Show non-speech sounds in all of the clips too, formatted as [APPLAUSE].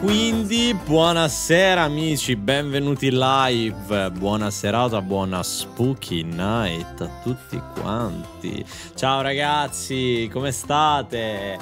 quindi buonasera amici, benvenuti live, buona serata, buona spooky night a tutti quanti. Ciao ragazzi, come state?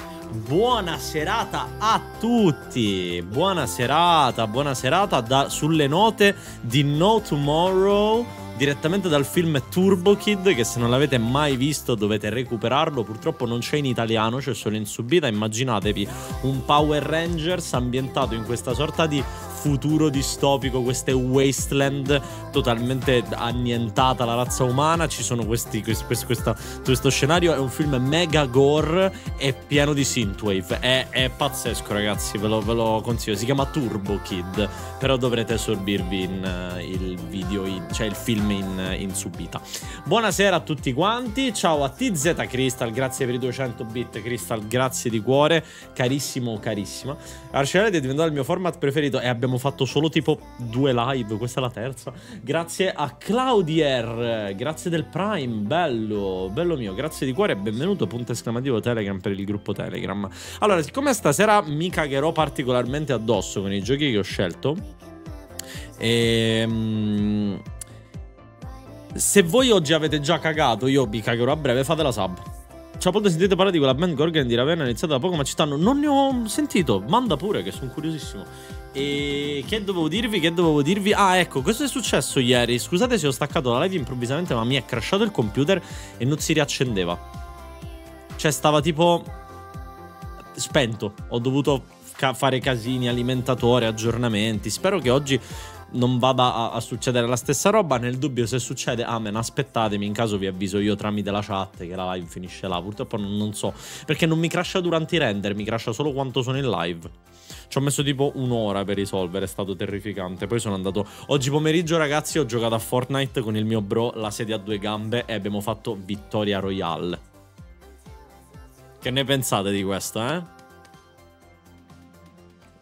Buona serata a tutti, buona serata, buona serata da, sulle note di No Tomorrow direttamente dal film Turbo Kid che se non l'avete mai visto dovete recuperarlo, purtroppo non c'è in italiano, c'è solo in subita, immaginatevi un Power Rangers ambientato in questa sorta di futuro distopico, queste wasteland totalmente annientata la razza umana, ci sono questi, questi, questi questa, questo scenario, è un film mega gore e pieno di synthwave, è, è pazzesco ragazzi, ve lo, ve lo, consiglio, si chiama Turbo Kid, però dovrete assorbirvi in, uh, il video, in, cioè il film in, in subita. Buonasera a tutti quanti, ciao a TZ Crystal, grazie per i 200 bit Crystal, grazie di cuore, carissimo, carissima. Arcelade è diventato il mio format preferito e abbiamo abbiamo fatto solo tipo due live, questa è la terza. Grazie a Claudier, grazie del Prime, bello, bello mio, grazie di cuore e benvenuto, punto esclamativo Telegram per il gruppo Telegram. Allora, siccome stasera mi cagherò particolarmente addosso con i giochi che ho scelto, ehm... Se voi oggi avete già cagato, io vi cagherò a breve, fate la sub. Ciao Poldo, sentite parlare di quella band Gorgon di Ravenna iniziata da poco, ma ci stanno. Non ne ho sentito. Manda pure, che sono curiosissimo. E che dovevo dirvi? Che dovevo dirvi? Ah, ecco, questo è successo ieri. Scusate se ho staccato la live improvvisamente, ma mi è crashato il computer e non si riaccendeva. Cioè, stava tipo spento. Ho dovuto ca fare casini, alimentatore, aggiornamenti. Spero che oggi non vada a, a, succedere la stessa roba. Nel dubbio, se succede, amen, aspettatemi. In caso vi avviso io tramite la chat che la live finisce là. Purtroppo non, non so. Perché non mi crasha durante i render, mi crasha solo quando sono in live. Ci ho messo tipo un'ora per risolvere, è stato terrificante. Poi sono andato. Oggi pomeriggio, ragazzi, ho giocato a Fortnite con il mio bro, la sedia a due gambe, e abbiamo fatto Vittoria Royale. Che ne pensate di questo, eh?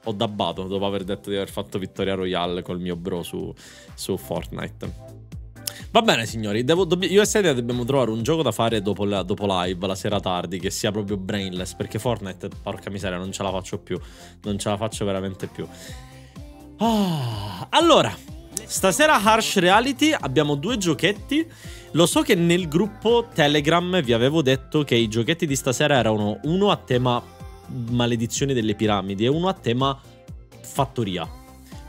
ho dabbato dopo aver detto di aver fatto vittoria royale col mio bro su, su Fortnite. Va bene, signori. Devo, dobb- io e Sedia dobbiamo trovare un gioco da fare dopo, la, dopo, live, la sera tardi, che sia proprio brainless. Perché Fortnite, porca miseria, non ce la faccio più. Non ce la faccio veramente più. Ah, allora, stasera Harsh Reality abbiamo due giochetti. Lo so che nel gruppo Telegram vi avevo detto che i giochetti di stasera erano uno a tema maledizione delle piramidi e uno a tema fattoria.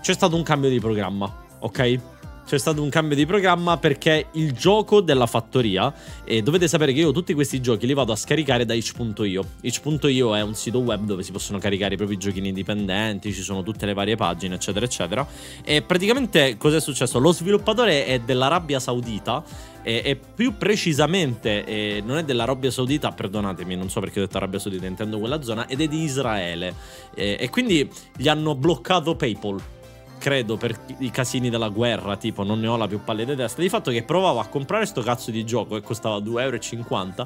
C'è stato un cambio di programma, ok? c'è stato un cambio di programma perché il gioco della fattoria, e dovete sapere che io tutti questi giochi li vado a scaricare da itch.io. Itch.io è un sito web dove si possono caricare i propri giochini indipendenti, ci sono tutte le varie pagine, eccetera, eccetera. E praticamente cos'è successo? Lo sviluppatore è dell'Arabia Saudita e, e, più precisamente eh, non è dell'Arabia Saudita, perdonatemi, non so perché ho detto Arabia Saudita, intendo quella zona, ed è di Israele. Eh, e quindi gli hanno bloccato PayPal credo per i casini della guerra, tipo non ne ho la più pallida testa, di fatto che provavo a comprare sto cazzo di gioco che costava 2,50€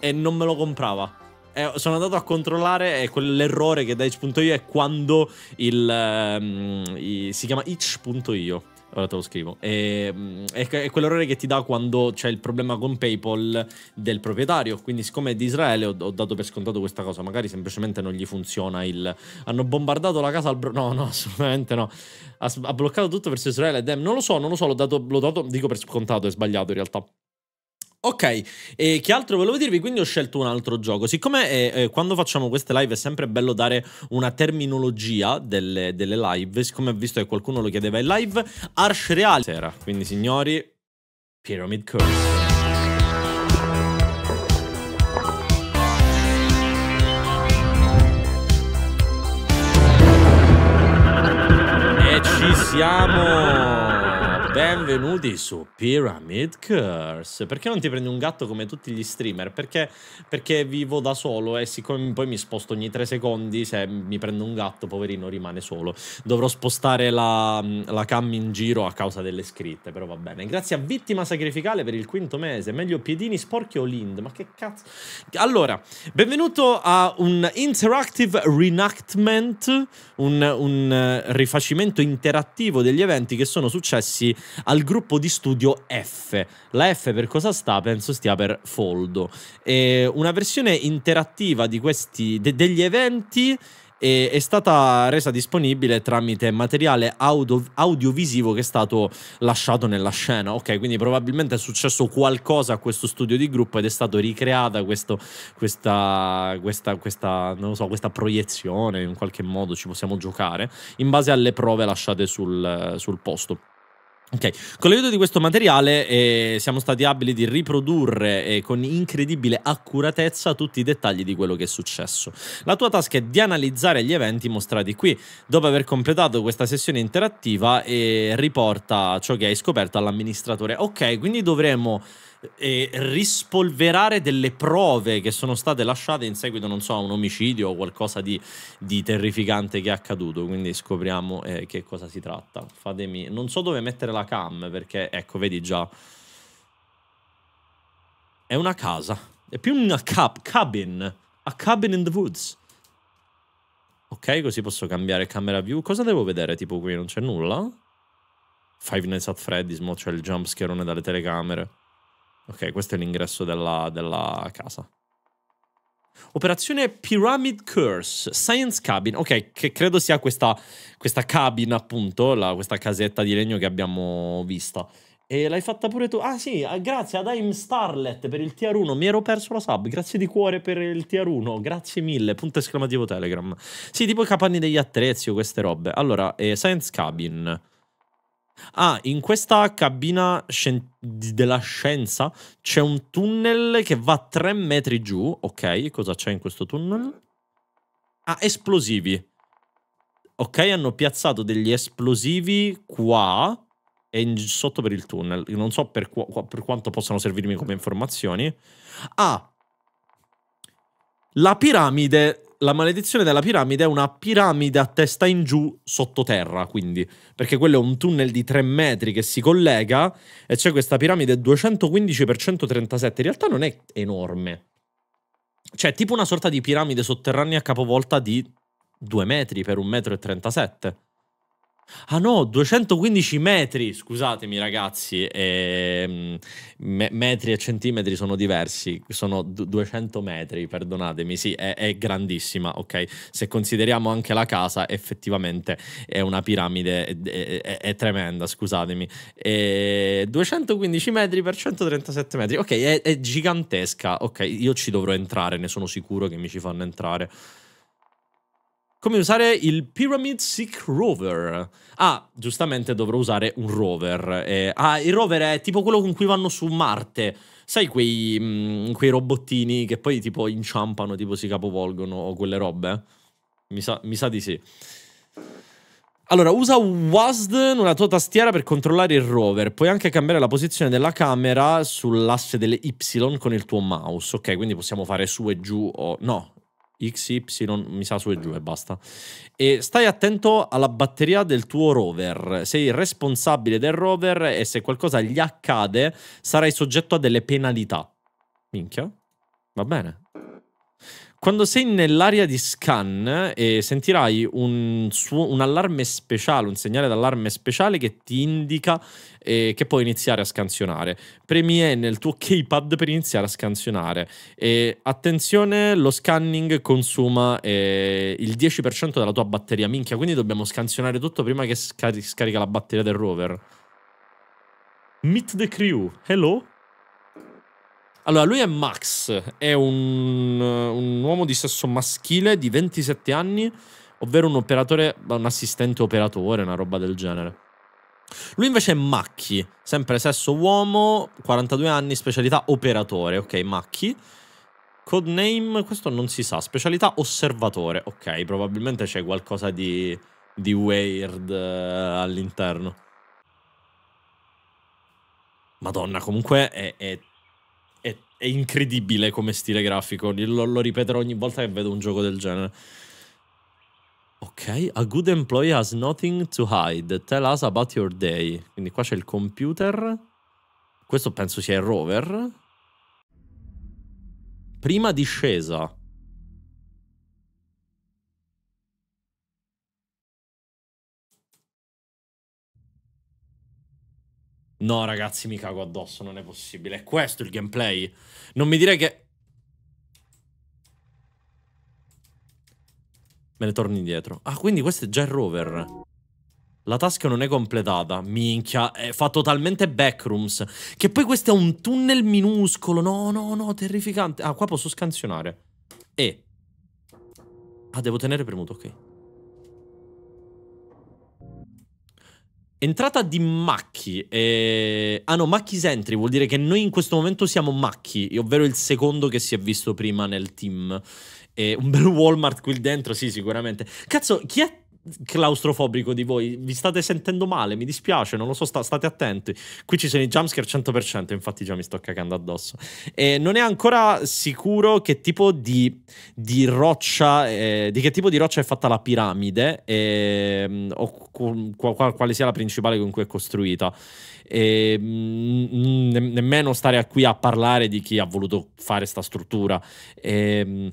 e non me lo comprava. E sono andato a controllare e quell'errore che da itch.io è quando il... Um, i, si chiama itch.io Ora te lo scrivo. E, mm, è, quell'errore che ti dà quando c'è il problema con PayPal del proprietario. Quindi, siccome è di Israele, ho, ho, dato per scontato questa cosa. Magari semplicemente non gli funziona il. Hanno bombardato la casa al. Bro... No, no, [LAUGHS] assolutamente no. Ha, ha bloccato tutto verso Israele. non lo so, non lo so. L'ho dato, l'ho dato, dico per scontato, è sbagliato in realtà. Ok, e che altro volevo dirvi? Quindi ho scelto un altro gioco. Siccome eh, eh, quando facciamo queste live è sempre bello dare una terminologia delle, delle live, siccome ho visto che qualcuno lo chiedeva in live, Arsh Real. Sera. Quindi signori, Pyramid Curse. E ci siamo! Benvenuti su Pyramid Curse. Perché non ti prendi un gatto come tutti gli streamer? Perché, perché vivo da solo e siccome poi mi sposto ogni tre secondi, se mi prendo un gatto, poverino, rimane solo. Dovrò spostare la, la cam in giro a causa delle scritte, però va bene. Grazie a Vittima Sacrificale per il quinto mese. Meglio piedini sporchi o Lind? Ma che cazzo... Allora, benvenuto a un interactive reenactment, un, un rifacimento interattivo degli eventi che sono successi al gruppo di studio F. La F per cosa sta? Penso stia per Foldo. E una versione interattiva di questi, de- degli eventi è stata resa disponibile tramite materiale audio, audiovisivo che è stato lasciato nella scena. Ok, quindi probabilmente è successo qualcosa a questo studio di gruppo ed è stata ricreata questo, questa, questa, questa, so, questa, proiezione, in qualche modo ci possiamo giocare, in base alle prove lasciate sul, sul posto. Ok, con l'aiuto di questo materiale eh, siamo stati abili di riprodurre eh, con incredibile accuratezza tutti i dettagli di quello che è successo. La tua task è di analizzare gli eventi mostrati qui. Dopo aver completato questa sessione interattiva, eh, riporta ciò che hai scoperto all'amministratore. Ok, quindi dovremo eh, rispolverare delle prove che sono state lasciate in seguito, non so, a un omicidio o qualcosa di, di terrificante che è accaduto. Quindi scopriamo eh, che cosa si tratta. Fatemi. Non so dove mettere la cam perché, ecco, vedi già. È una casa. È più una cab cabin. A cabin in the woods. Ok, così posso cambiare camera view. Cosa devo vedere? Tipo qui non c'è nulla? Five Nights at Freddy's, mo c'è il jumpscherone dalle telecamere. Ok, questo è l'ingresso della, della casa. Operazione Pyramid Curse, Science Cabin. Ok, che credo sia questa, questa cabin, appunto, la, questa casetta di legno che abbiamo vista. E l'hai fatta pure tu. Ah sì, ah, grazie ad I'm Starlet per il tier 1. Mi ero perso la sub. Grazie di cuore per il tier 1. Grazie mille. Punto esclamativo Telegram. Sì, tipo i capanni degli attrezzi o queste robe. Allora, eh, Science Cabin. Ah, in questa cabina scien- della scienza c'è un tunnel che va tre metri giù. Ok, cosa c'è in questo tunnel? Ah, esplosivi. Ok, hanno piazzato degli esplosivi qua e in- sotto per il tunnel. non so per, qu- per quanto possano servirmi come informazioni. Ah, la piramide la maledizione della piramide è una piramide a testa in giù sottoterra, quindi, perché quello è un tunnel di 3 metri che si collega e c'è questa piramide 215 x 137, in realtà non è enorme. Cioè, tipo una sorta di piramide sotterranea capovolta di 2 metri per 1,37 m. Ah no, 215 metri, scusatemi ragazzi, ehm, me- metri e centimetri sono diversi, sono 200 metri, perdonatemi, sì, è-, è-, grandissima, ok? Se consideriamo anche la casa, effettivamente è una piramide, è, è-, è tremenda, scusatemi. E 215 metri per 137 metri, ok, è-, gigantesca, ok, io ci dovrò entrare, ne sono sicuro che mi ci fanno entrare. Come usare il Pyramid Seek Rover? Ah, giustamente dovrò usare un rover. Eh, ah, il rover è tipo quello con cui vanno su Marte. Sai quei, mh, mm, quei robottini che poi tipo inciampano, tipo si capovolgono o quelle robe? Mi sa, mi sa di sì. Allora, usa WASD nella tua tastiera per controllare il rover. Puoi anche cambiare la posizione della camera sull'asse delle Y con il tuo mouse. Ok, quindi possiamo fare su e giù o... No, XY, mi sa su e giù e basta. E stai attento alla batteria del tuo rover. Sei il responsabile del rover e se qualcosa gli accade sarai soggetto a delle penalità. Minchia. Va bene. Quando sei nell'area di scan e eh, sentirai un, suo, un, allarme speciale, un segnale d'allarme speciale che ti indica eh, che puoi iniziare a scansionare. Premi E nel tuo keypad per iniziare a scansionare. E, attenzione, lo scanning consuma eh, il 10% della tua batteria, minchia, quindi dobbiamo scansionare tutto prima che scari scarica la batteria del rover. Meet the crew, hello? Allora, lui è Max, è un, un uomo di sesso maschile di 27 anni, ovvero un operatore, un assistente operatore, una roba del genere. Lui invece è Macchi, sempre sesso uomo, 42 anni, specialità operatore, ok, Macchi. Codename, questo non si sa, specialità osservatore, ok, probabilmente c'è qualcosa di, di weird eh, all'interno. Madonna, comunque è, è è incredibile come stile grafico. Lo, lo ripeterò ogni volta che vedo un gioco del genere. Ok, a good employee has nothing to hide. Tell us about your day. Quindi qua c'è il computer. Questo penso sia il rover. Prima discesa. No, ragazzi, mi cago addosso, non è possibile. È questo il gameplay. Non mi dire che... Me ne torni indietro. Ah, quindi questo è già il rover. La tasca non è completata. Minchia, eh, fa totalmente backrooms. Che poi questo è un tunnel minuscolo. No, no, no, terrificante. Ah, qua posso scansionare. E... Ah, devo tenere premuto, ok. Entrata di Macchi. E... Eh, ah no, Macchi's entry vuol dire che noi in questo momento siamo Macchi, ovvero il secondo che si è visto prima nel team. E eh, un bel Walmart qui dentro, sì, sicuramente. Cazzo, chi è claustrofobico di voi. Vi state sentendo male, mi dispiace, non lo so, sta, state attenti. Qui ci sono i jumpscare 100%, infatti già mi sto cagando addosso. E non è ancora sicuro che tipo di, di roccia, eh, di che tipo di roccia è fatta la piramide eh, o qual, quale sia la principale con cui è costruita. E, ehm, nemmeno stare qui a parlare di chi ha voluto fare sta struttura. E, ehm,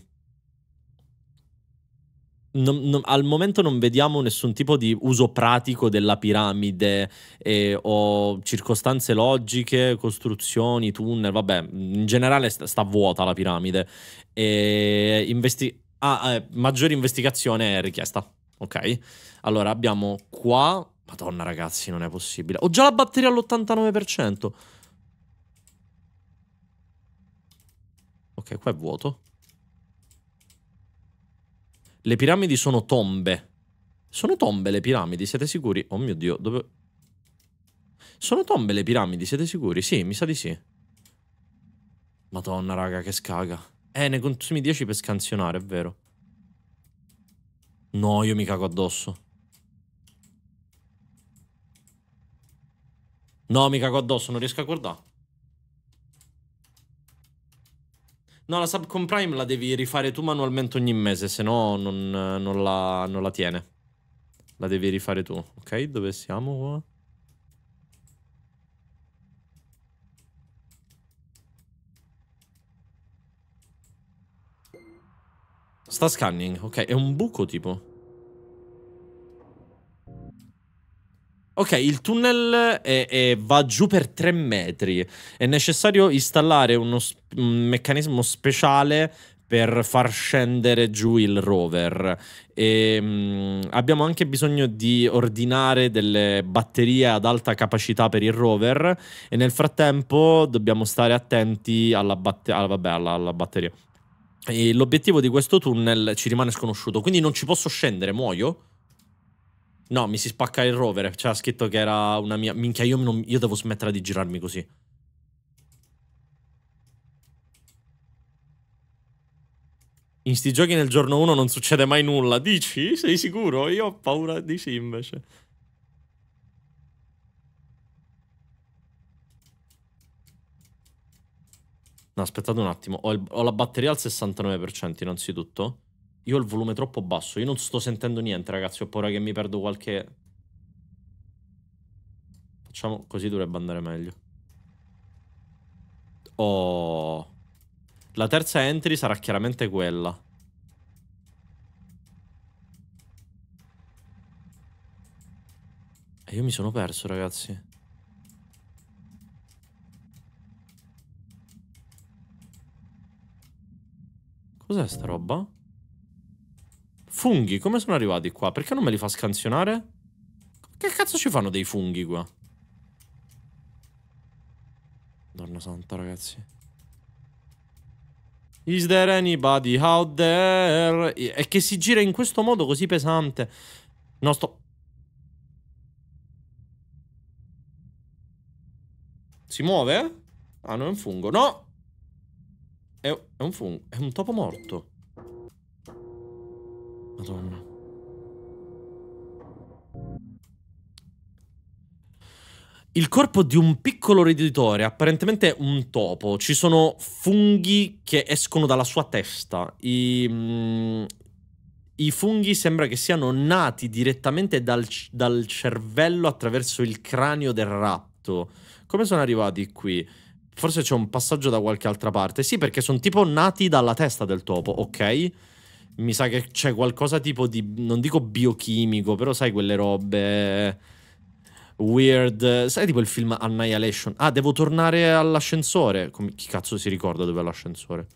non, non, al momento non vediamo nessun tipo di uso pratico della piramide eh, o circostanze logiche, costruzioni, tunnel, vabbè, in generale sta, sta vuota la piramide. E investi- ah, eh, maggiore investigazione è richiesta. Ok, allora abbiamo qua. Madonna ragazzi, non è possibile. Ho già la batteria all'89%. Ok, qua è vuoto. Le piramidi sono tombe. Sono tombe le piramidi, siete sicuri? Oh mio Dio, dove... Sono tombe le piramidi, siete sicuri? Sì, mi sa di sì. Madonna, raga, che scaga. Eh, ne consumi 10 per scansionare, è vero. No, io mi cago addosso. No, mi cago addosso, non riesco a guardare. No, la sub subcomprime la devi rifare tu manualmente ogni mese, se no non, non, la, non la tiene. La devi rifare tu. Ok, dove siamo qua? Sta scanning, ok, è un buco tipo. Ok, il tunnel è, è, va giù per 3 metri. È necessario installare uno un meccanismo speciale per far scendere giù il rover. E, ehm, mh, abbiamo anche bisogno di ordinare delle batterie ad alta capacità per il rover e nel frattempo dobbiamo stare attenti alla, batte ah, vabbè, alla, alla batteria. E l'obiettivo di questo tunnel ci rimane sconosciuto, quindi non ci posso scendere, muoio? No, mi si spacca il rover. C'era scritto che era una mia... Minchia, io, non... io devo smettere di girarmi così. In sti giochi nel giorno 1 non succede mai nulla. Dici? Sei sicuro? Io ho paura di sì invece. No, aspettate un attimo. Ho, il... ho la batteria al 69% innanzitutto. Io ho il volume troppo basso, io non sto sentendo niente ragazzi, ho paura che mi perdo qualche... Facciamo così dovrebbe andare meglio. Oh... La terza entry sarà chiaramente quella. E io mi sono perso, ragazzi. Cos'è sta roba? Funghi, come sono arrivati qua? Perché non me li fa scansionare? Che cazzo ci fanno dei funghi qua? Madonna santa, ragazzi. Is there anybody out there? E che si gira in questo modo così pesante. No, sto... Si muove? Ah, non è un fungo. No! È, un fungo. È un topo morto. Madonna. Il corpo di un piccolo reditore, apparentemente un topo. Ci sono funghi che escono dalla sua testa. I, mm, i funghi sembra che siano nati direttamente dal, dal, cervello attraverso il cranio del ratto. Come sono arrivati qui? Forse c'è un passaggio da qualche altra parte. Sì, perché sono tipo nati dalla testa del topo, ok? mi sa che c'è qualcosa tipo di, non dico biochimico, però sai quelle robe eh, weird, sai tipo il film Annihilation? Ah, devo tornare all'ascensore. Come, chi cazzo si ricorda dove è l'ascensore?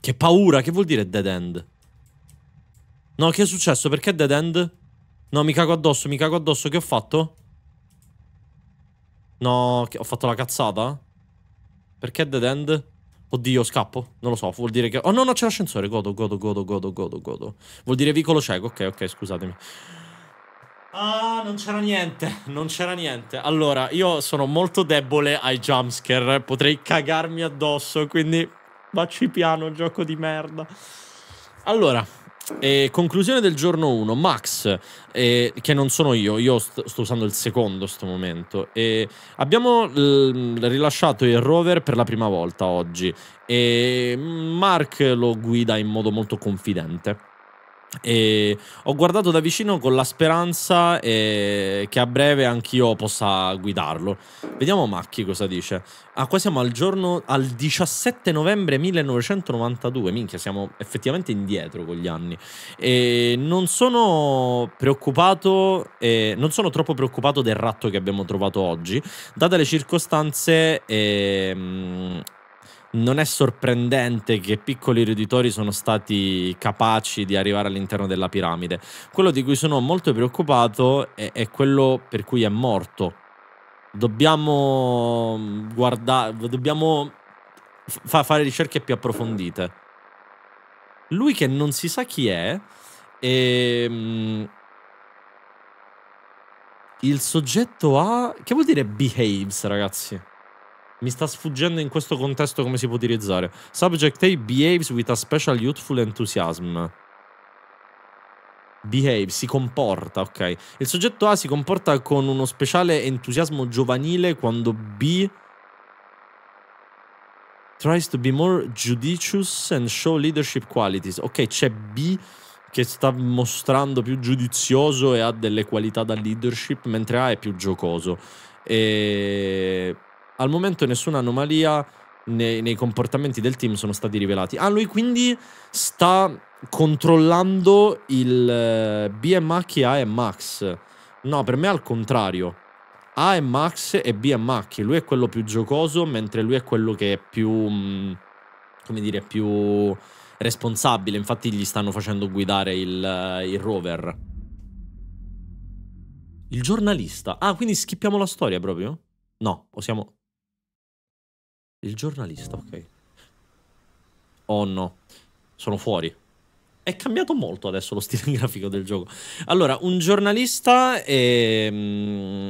Che paura, che vuol dire dead end? No, che è successo? Perché dead end? No, mi cago addosso, mi cago addosso, che ho fatto? No, che ho fatto la cazzata? Perché dead end? Oddio, scappo. Non lo so, vuol dire che... Oh no, no, c'è l'ascensore. Godo, godo, godo, godo, godo, godo. Vuol dire vicolo cieco. Ok, ok, scusatemi. Ah, non c'era niente, [LAUGHS] non c'era niente. Allora, io sono molto debole ai jumpscare, potrei cagarmi addosso, quindi vacci piano, gioco di merda. Allora, e conclusione del giorno 1, Max, eh, che non sono io, io st sto usando il secondo in questo momento. E abbiamo rilasciato il rover per la prima volta oggi e mm, Mark lo guida in modo molto confidente. E ho guardato da vicino con la speranza eh, che a breve anch'io possa guidarlo. Vediamo Macchi cosa dice. Ah, qua siamo al giorno al 17 novembre 1992. Minchia, siamo effettivamente indietro con gli anni. E non sono preoccupato, eh, non sono troppo preoccupato del ratto che abbiamo trovato oggi, date le circostanze. Eh, non è sorprendente che piccoli roditori sono stati capaci di arrivare all'interno della piramide. Quello di cui sono molto preoccupato è, è quello per cui è morto. Dobbiamo mm, guardare, dobbiamo fa- fare ricerche più approfondite. Lui che non si sa chi è, e, ehm, il soggetto A... Che vuol dire behaves, ragazzi? Mi sta sfuggendo in questo contesto come si può utilizzare. Subject A behaves with a special youthful enthusiasm. Behave, si comporta, ok. Il soggetto A si comporta con uno speciale entusiasmo giovanile quando B tries to be more judicious and show leadership qualities. Ok, c'è B che sta mostrando più giudizioso e ha delle qualità da leadership, mentre A è più giocoso. E al momento nessuna anomalia nei, nei comportamenti del team sono stati rivelati. Ah, lui quindi sta controllando il BMH che ha e Max. No, per me è al contrario. A è Max e B è Mac. Lui è quello più giocoso, mentre lui è quello che è più. Mm, come dire, più responsabile. Infatti, gli stanno facendo guidare il, eh, il rover. Il giornalista. Ah, quindi skippiamo la storia proprio? No, o siamo. Il giornalista, ok. Oh no, sono fuori. È cambiato molto adesso lo stile [LAUGHS] grafico del gioco. Allora, un giornalista è, ehm,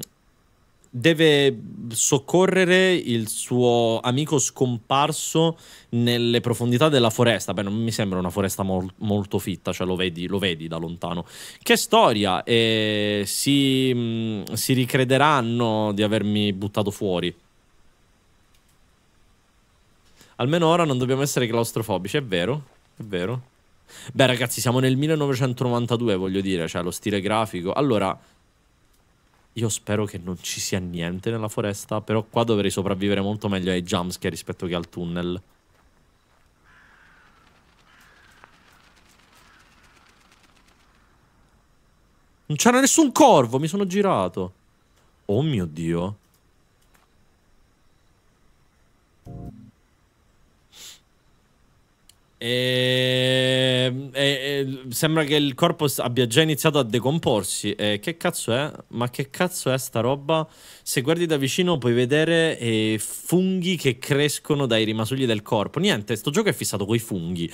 deve soccorrere il suo amico scomparso nelle profondità della foresta. Beh, non mi sembra una foresta mol molto fitta, cioè lo vedi, lo vedi, da lontano. Che storia! E eh, si, mm, si ricrederanno di avermi buttato fuori. Almeno ora non dobbiamo essere claustrofobici, è vero, è vero. Beh ragazzi, siamo nel 1992, voglio dire, cioè lo stile grafico. Allora, io spero che non ci sia niente nella foresta, però qua dovrei sopravvivere molto meglio ai jumpscare rispetto che al tunnel. Non c'era nessun corvo, mi sono girato. Oh mio Dio. E, ehm, e, e, sembra che il corpo abbia già iniziato a decomporsi. E che cazzo è? Ma che cazzo è sta roba? Se guardi da vicino puoi vedere eh, funghi che crescono dai rimasugli del corpo. Niente, sto gioco è fissato con i funghi.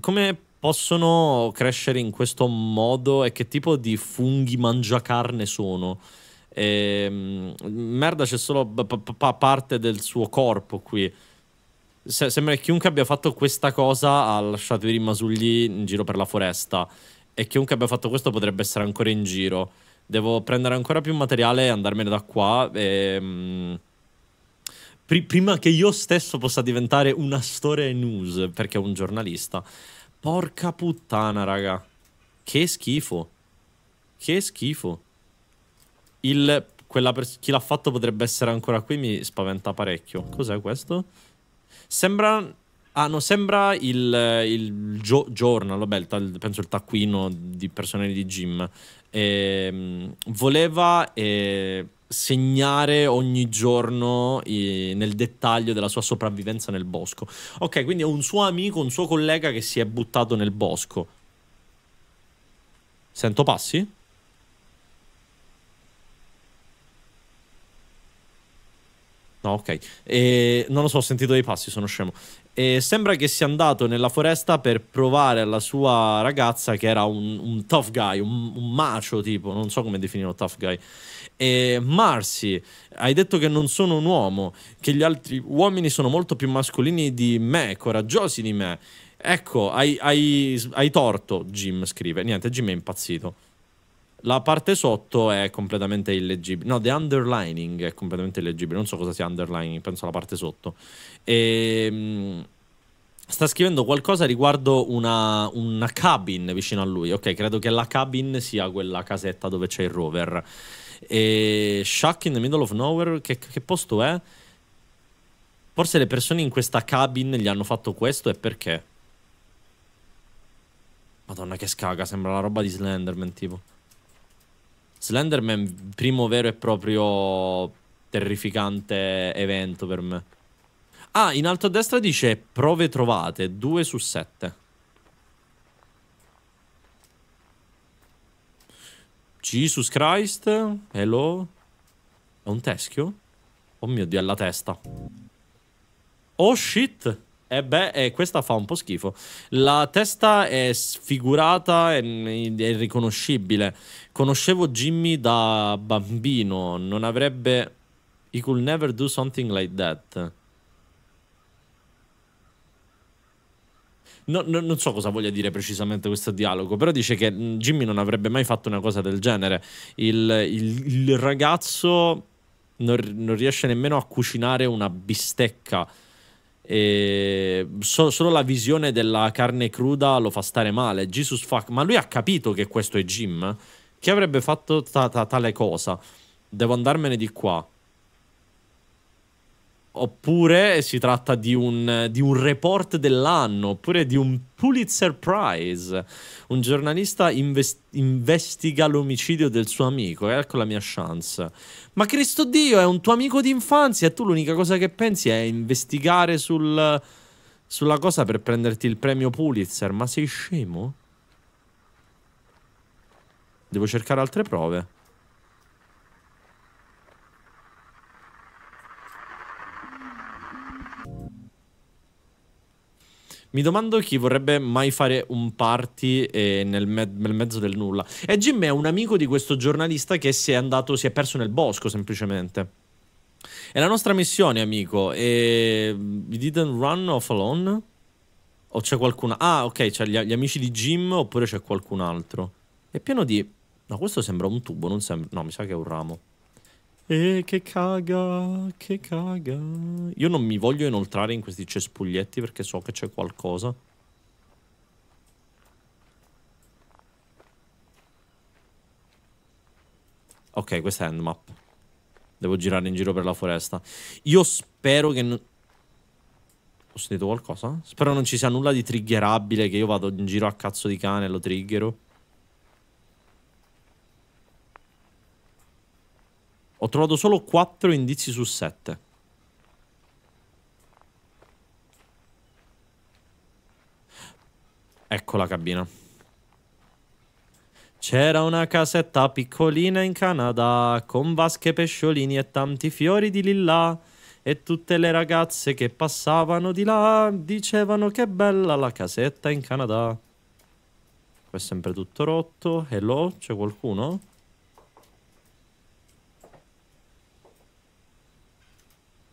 Come possono crescere in questo modo e che tipo di funghi mangiacarne sono? E, ehm, merda, c'è solo parte del suo corpo qui se, sembra che chiunque abbia fatto questa cosa ha lasciato i rimasugli in giro per la foresta. E chiunque abbia fatto questo potrebbe essere ancora in giro. Devo prendere ancora più materiale e andarmene da qua. E, mh, pr prima che io stesso possa diventare una storia news, perché è un giornalista. Porca puttana, raga. Che schifo. Che schifo. Il, chi l'ha fatto potrebbe essere ancora qui, mi spaventa parecchio. Cos'è questo? Sembra Ah, no, sembra il, il gio, journal, vabbè, il, penso il taccuino di personale di gym. E, ehm, voleva eh, segnare ogni giorno eh, nel dettaglio della sua sopravvivenza nel bosco. Ok, quindi è un suo amico, un suo collega che si è buttato nel bosco. Sento passi? No, ok. E, non lo so, ho sentito dei passi, sono scemo. E sembra che sia andato nella foresta per provare alla sua ragazza, che era un, un tough guy, un, un, macio tipo, non so come definirlo tough guy. E Marcy, hai detto che non sono un uomo, che gli altri uomini sono molto più mascolini di me, coraggiosi di me. Ecco, hai, hai, hai torto, Jim scrive. Niente, Jim è impazzito. La parte sotto è completamente illeggibile. No, the underlining è completamente illeggibile. Non so cosa sia underlining, penso alla parte sotto. E, ehm, sta scrivendo qualcosa riguardo una, una cabin vicino a lui. Ok, credo che la cabin sia quella casetta dove c'è il rover. E Shack in the middle of nowhere, che, che posto è? Forse le persone in questa cabin gli hanno fatto questo e perché? Madonna che scaga, sembra la roba di Slenderman tipo. Slenderman, primo vero e proprio terrificante evento per me. Ah, in alto a destra dice prove trovate, 2 su 7. Jesus Christ, hello. È un teschio? Oh mio Dio, alla testa. Oh shit! E eh beh, eh, questa fa un po' schifo. La testa è sfigurata e è irriconoscibile. Conoscevo Jimmy da bambino, non avrebbe... He could never do something like that. No, no, non so cosa voglia dire precisamente questo dialogo, però dice che mm, Jimmy non avrebbe mai fatto una cosa del genere. il, il, il ragazzo non, non riesce nemmeno a cucinare una bistecca e ehm, so, solo la visione della carne cruda lo fa stare male. Jesus fuck, ma lui ha capito che questo è Jim? Chi avrebbe fatto ta ta tale cosa? Devo andarmene di qua oppure si tratta di un, di un, report dell'anno, oppure di un Pulitzer Prize. Un giornalista invest- investiga l'omicidio del suo amico, eh, ecco la mia chance. Ma Cristo Dio, è un tuo amico d'infanzia e tu l'unica cosa che pensi è investigare sul, sulla cosa per prenderti il premio Pulitzer, ma sei scemo? Devo cercare altre prove. Mi domando chi vorrebbe mai fare un party eh, nel, me nel, mezzo del nulla. E Jim è un amico di questo giornalista che si è andato, si è perso nel bosco semplicemente. È la nostra missione, amico. E... We mm, didn't run off alone? O c'è qualcuno? Ah, ok, c'è gli, gli, amici di Jim oppure c'è qualcun altro. È pieno di... No, questo sembra un tubo, non sembra... No, mi sa che è un ramo. E che caga, che caga. Io non mi voglio inoltrare in questi cespuglietti perché so che c'è qualcosa. Ok, questa è handmap. Devo girare in giro per la foresta. Io spero che... Ho sentito qualcosa? Spero non ci sia nulla di triggerabile, che io vado in giro a cazzo di cane e lo triggero. Ho trovato solo 4 indizi su 7. Ecco la cabina. C'era una casetta piccolina in Canada con vasche, pesciolini e tanti fiori di lilla. E tutte le ragazze che passavano di là dicevano che bella la casetta in Canada. Qua è sempre tutto rotto. Hello, c'è qualcuno?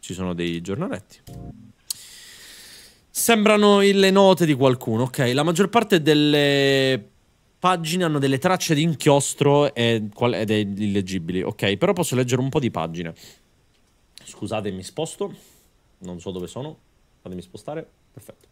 ci sono dei giornaletti. Sembrano le note di qualcuno, ok? La maggior parte delle pagine hanno delle tracce di inchiostro ed è illeggibile, ok? Però posso leggere un po' di pagine. Scusate, mi sposto. Non so dove sono. Fatemi spostare. Perfetto.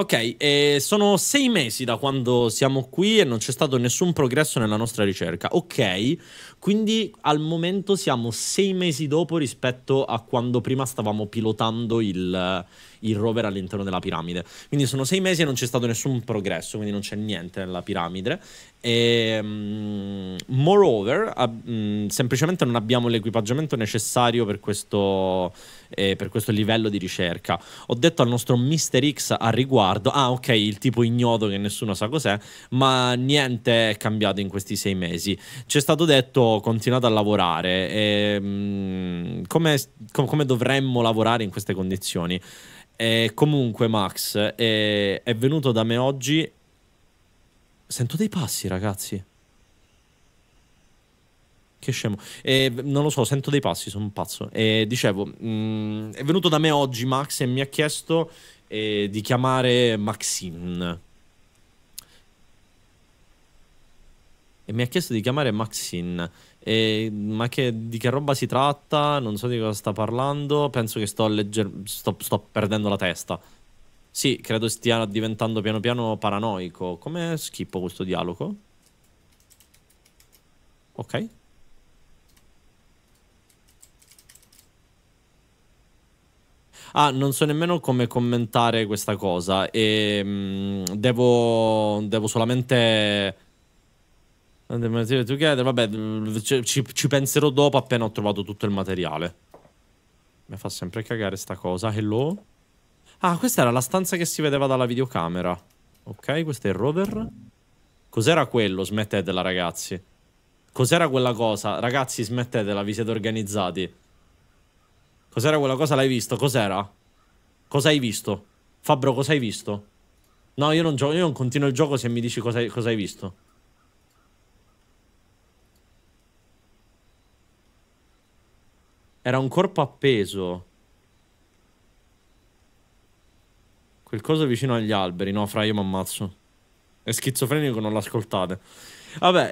Ok, eh, sono sei mesi da quando siamo qui e non c'è stato nessun progresso nella nostra ricerca. Ok, quindi al momento siamo sei mesi dopo rispetto a quando prima stavamo pilotando il, il rover all'interno della piramide. Quindi sono sei mesi e non c'è stato nessun progresso, quindi non c'è niente nella piramide. E, um, moreover, uh, um, semplicemente non abbiamo l'equipaggiamento necessario per questo, eh, per questo livello di ricerca. Ho detto al nostro Mr. X a riguardo, ah ok, il tipo ignoto che nessuno sa cos'è, ma niente è cambiato in questi sei mesi. Ci è stato detto continuate a lavorare, e, um, come, com- come dovremmo lavorare in queste condizioni? E eh, comunque, Max è, eh, è venuto da me oggi. Sento dei passi, ragazzi. Che scemo. E, eh, non lo so, sento dei passi, sono un pazzo. E, dicevo, mh, mm, è venuto da me oggi Max e mi ha chiesto eh, di chiamare Maxine. E mi ha chiesto di chiamare Maxine. E, ma che, di che roba si tratta? Non so di cosa sta parlando. Penso che sto, legger- sto, sto perdendo la testa. Sì, credo stia diventando piano piano paranoico. Come schippo questo dialogo? Ok. Ah, non so nemmeno come commentare questa cosa. E, ehm, mh, devo, devo solamente Vabbè, cioè, ci, ci penserò dopo appena ho trovato tutto il materiale. Mi fa sempre cagare sta cosa. Hello? Ah, questa era la stanza che si vedeva dalla videocamera. Ok, questo è il rover. Cos'era quello? Smettetela, ragazzi. Cos'era quella cosa? Ragazzi, smettetela, vi siete organizzati. Cos'era quella cosa? L'hai visto? Cos'era? Cosa hai visto? Fabbro, cosa hai visto? No, io non, io non, continuo il gioco se mi dici cosa hai, cosa hai visto. Era un corpo appeso. Quel vicino agli alberi. No, fra io mi ammazzo. È schizofrenico, non l'ascoltate. Vabbè,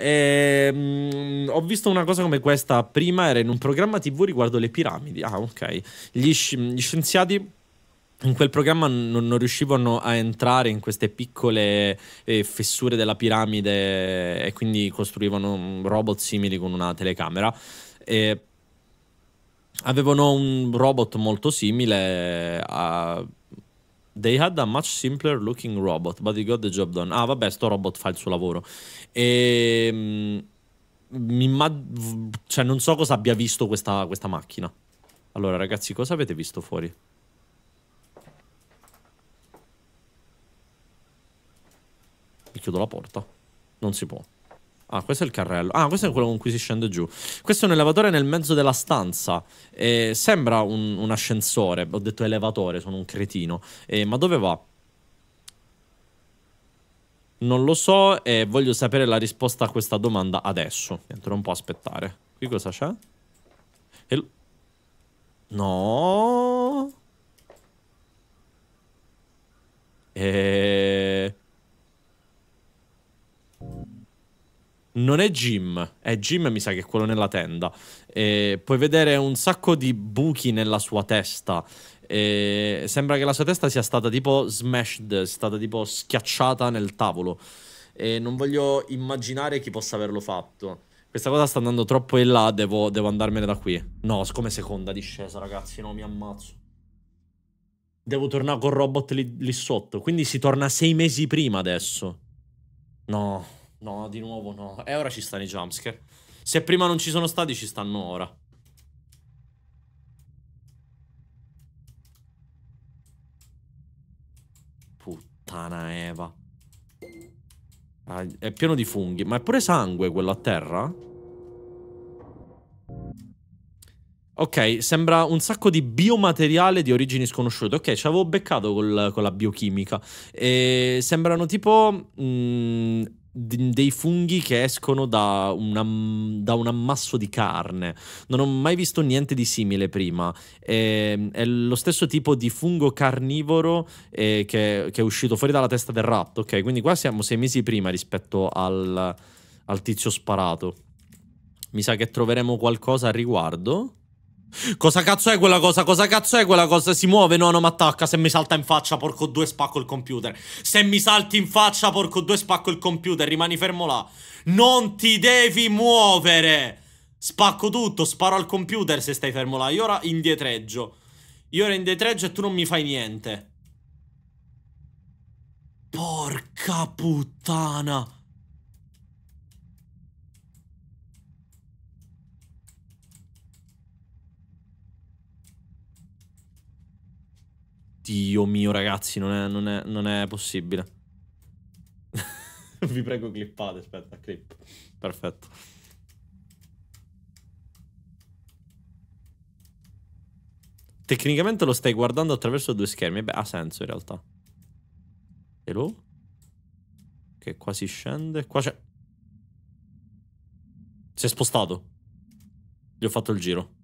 ehm, ho visto una cosa come questa prima, era in un programma tv riguardo le piramidi. Ah, ok. Gli, sci gli scienziati in quel programma non, non, riuscivano a entrare in queste piccole eh, fessure della piramide e quindi costruivano robot simili con una telecamera. E avevano un robot molto simile a... They had a much simpler looking robot, but he got the job done. Ah, vabbè, sto robot fa il suo lavoro. E... Ehm, cioè, non so cosa abbia visto questa, questa macchina. Allora, ragazzi, cosa avete visto fuori? Mi chiudo la porta. Non si può. Ah, questo è il carrello. Ah, questo è quello con cui si scende giù. Questo è un elevatore nel mezzo della stanza. Eh, sembra un, un, ascensore. Ho detto elevatore, sono un cretino. Eh, ma dove va? Non lo so e voglio sapere la risposta a questa domanda adesso. Niente, non può aspettare. Qui cosa c'è? Il... No. E... non è Jim, è Jim mi sa che è quello nella tenda. E puoi vedere un sacco di buchi nella sua testa. E sembra che la sua testa sia stata tipo smashed, sia stata tipo schiacciata nel tavolo. E non voglio immaginare chi possa averlo fatto. Questa cosa sta andando troppo in là, devo, devo andarmene da qui. No, come seconda discesa, ragazzi, no, mi ammazzo. Devo tornare col robot lì, lì sotto. Quindi si torna sei mesi prima adesso. No. No, di nuovo no. E ora ci stanno i jumpscare. Se prima non ci sono stati, ci stanno ora. Puttana Eva. Ah, è pieno di funghi. Ma è pure sangue quello a terra? Ok, sembra un sacco di biomateriale di origini sconosciute. Ok, ci avevo beccato col, con la biochimica. E sembrano tipo... Mh, mm, dei funghi che escono da, una, da, un ammasso di carne. Non ho mai visto niente di simile prima. È, ehm, è lo stesso tipo di fungo carnivoro eh, che, che, è uscito fuori dalla testa del ratto. Ok, quindi qua siamo sei mesi prima rispetto al, al tizio sparato. Mi sa che troveremo qualcosa al riguardo. Cosa cazzo è quella cosa? Cosa cazzo è quella cosa? Si muove? No, non mi attacca. Se mi salta in faccia, porco due, spacco il computer. Se mi salti in faccia, porco due, spacco il computer. Rimani fermo là. Non ti devi muovere. Spacco tutto, sparo al computer se stai fermo là. Io ora indietreggio. Io ora indietreggio e tu non mi fai niente. Porca puttana. Dio mio, ragazzi, non è, non è, non è possibile. [LAUGHS] Vi prego, clippate. Aspetta, clip. Perfetto. Tecnicamente lo stai guardando attraverso due schermi. Beh, ha senso in realtà. Hello? Che qua si scende. Qua c'è. Si è spostato. Gli ho fatto il giro.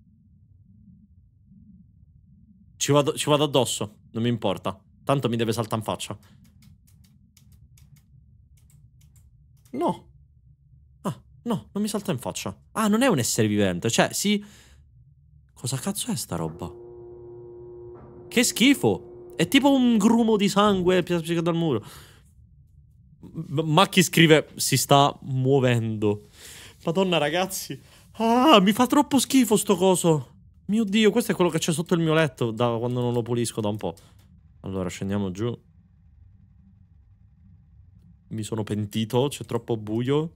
Ci vado, ci vado addosso. Non mi importa. Tanto mi deve saltare in faccia. No. Ah, no, non mi salta in faccia. Ah, non è un essere vivente. Cioè, sì... Cosa cazzo è sta roba? Che schifo! È tipo un grumo di sangue piazzicato dal muro. Ma chi scrive si sta muovendo. Madonna, ragazzi. Ah, mi fa troppo schifo sto coso. Mio Dio, questo è quello che c'è sotto il mio letto da quando non lo pulisco da un po'. Allora, scendiamo giù. Mi sono pentito, c'è troppo buio.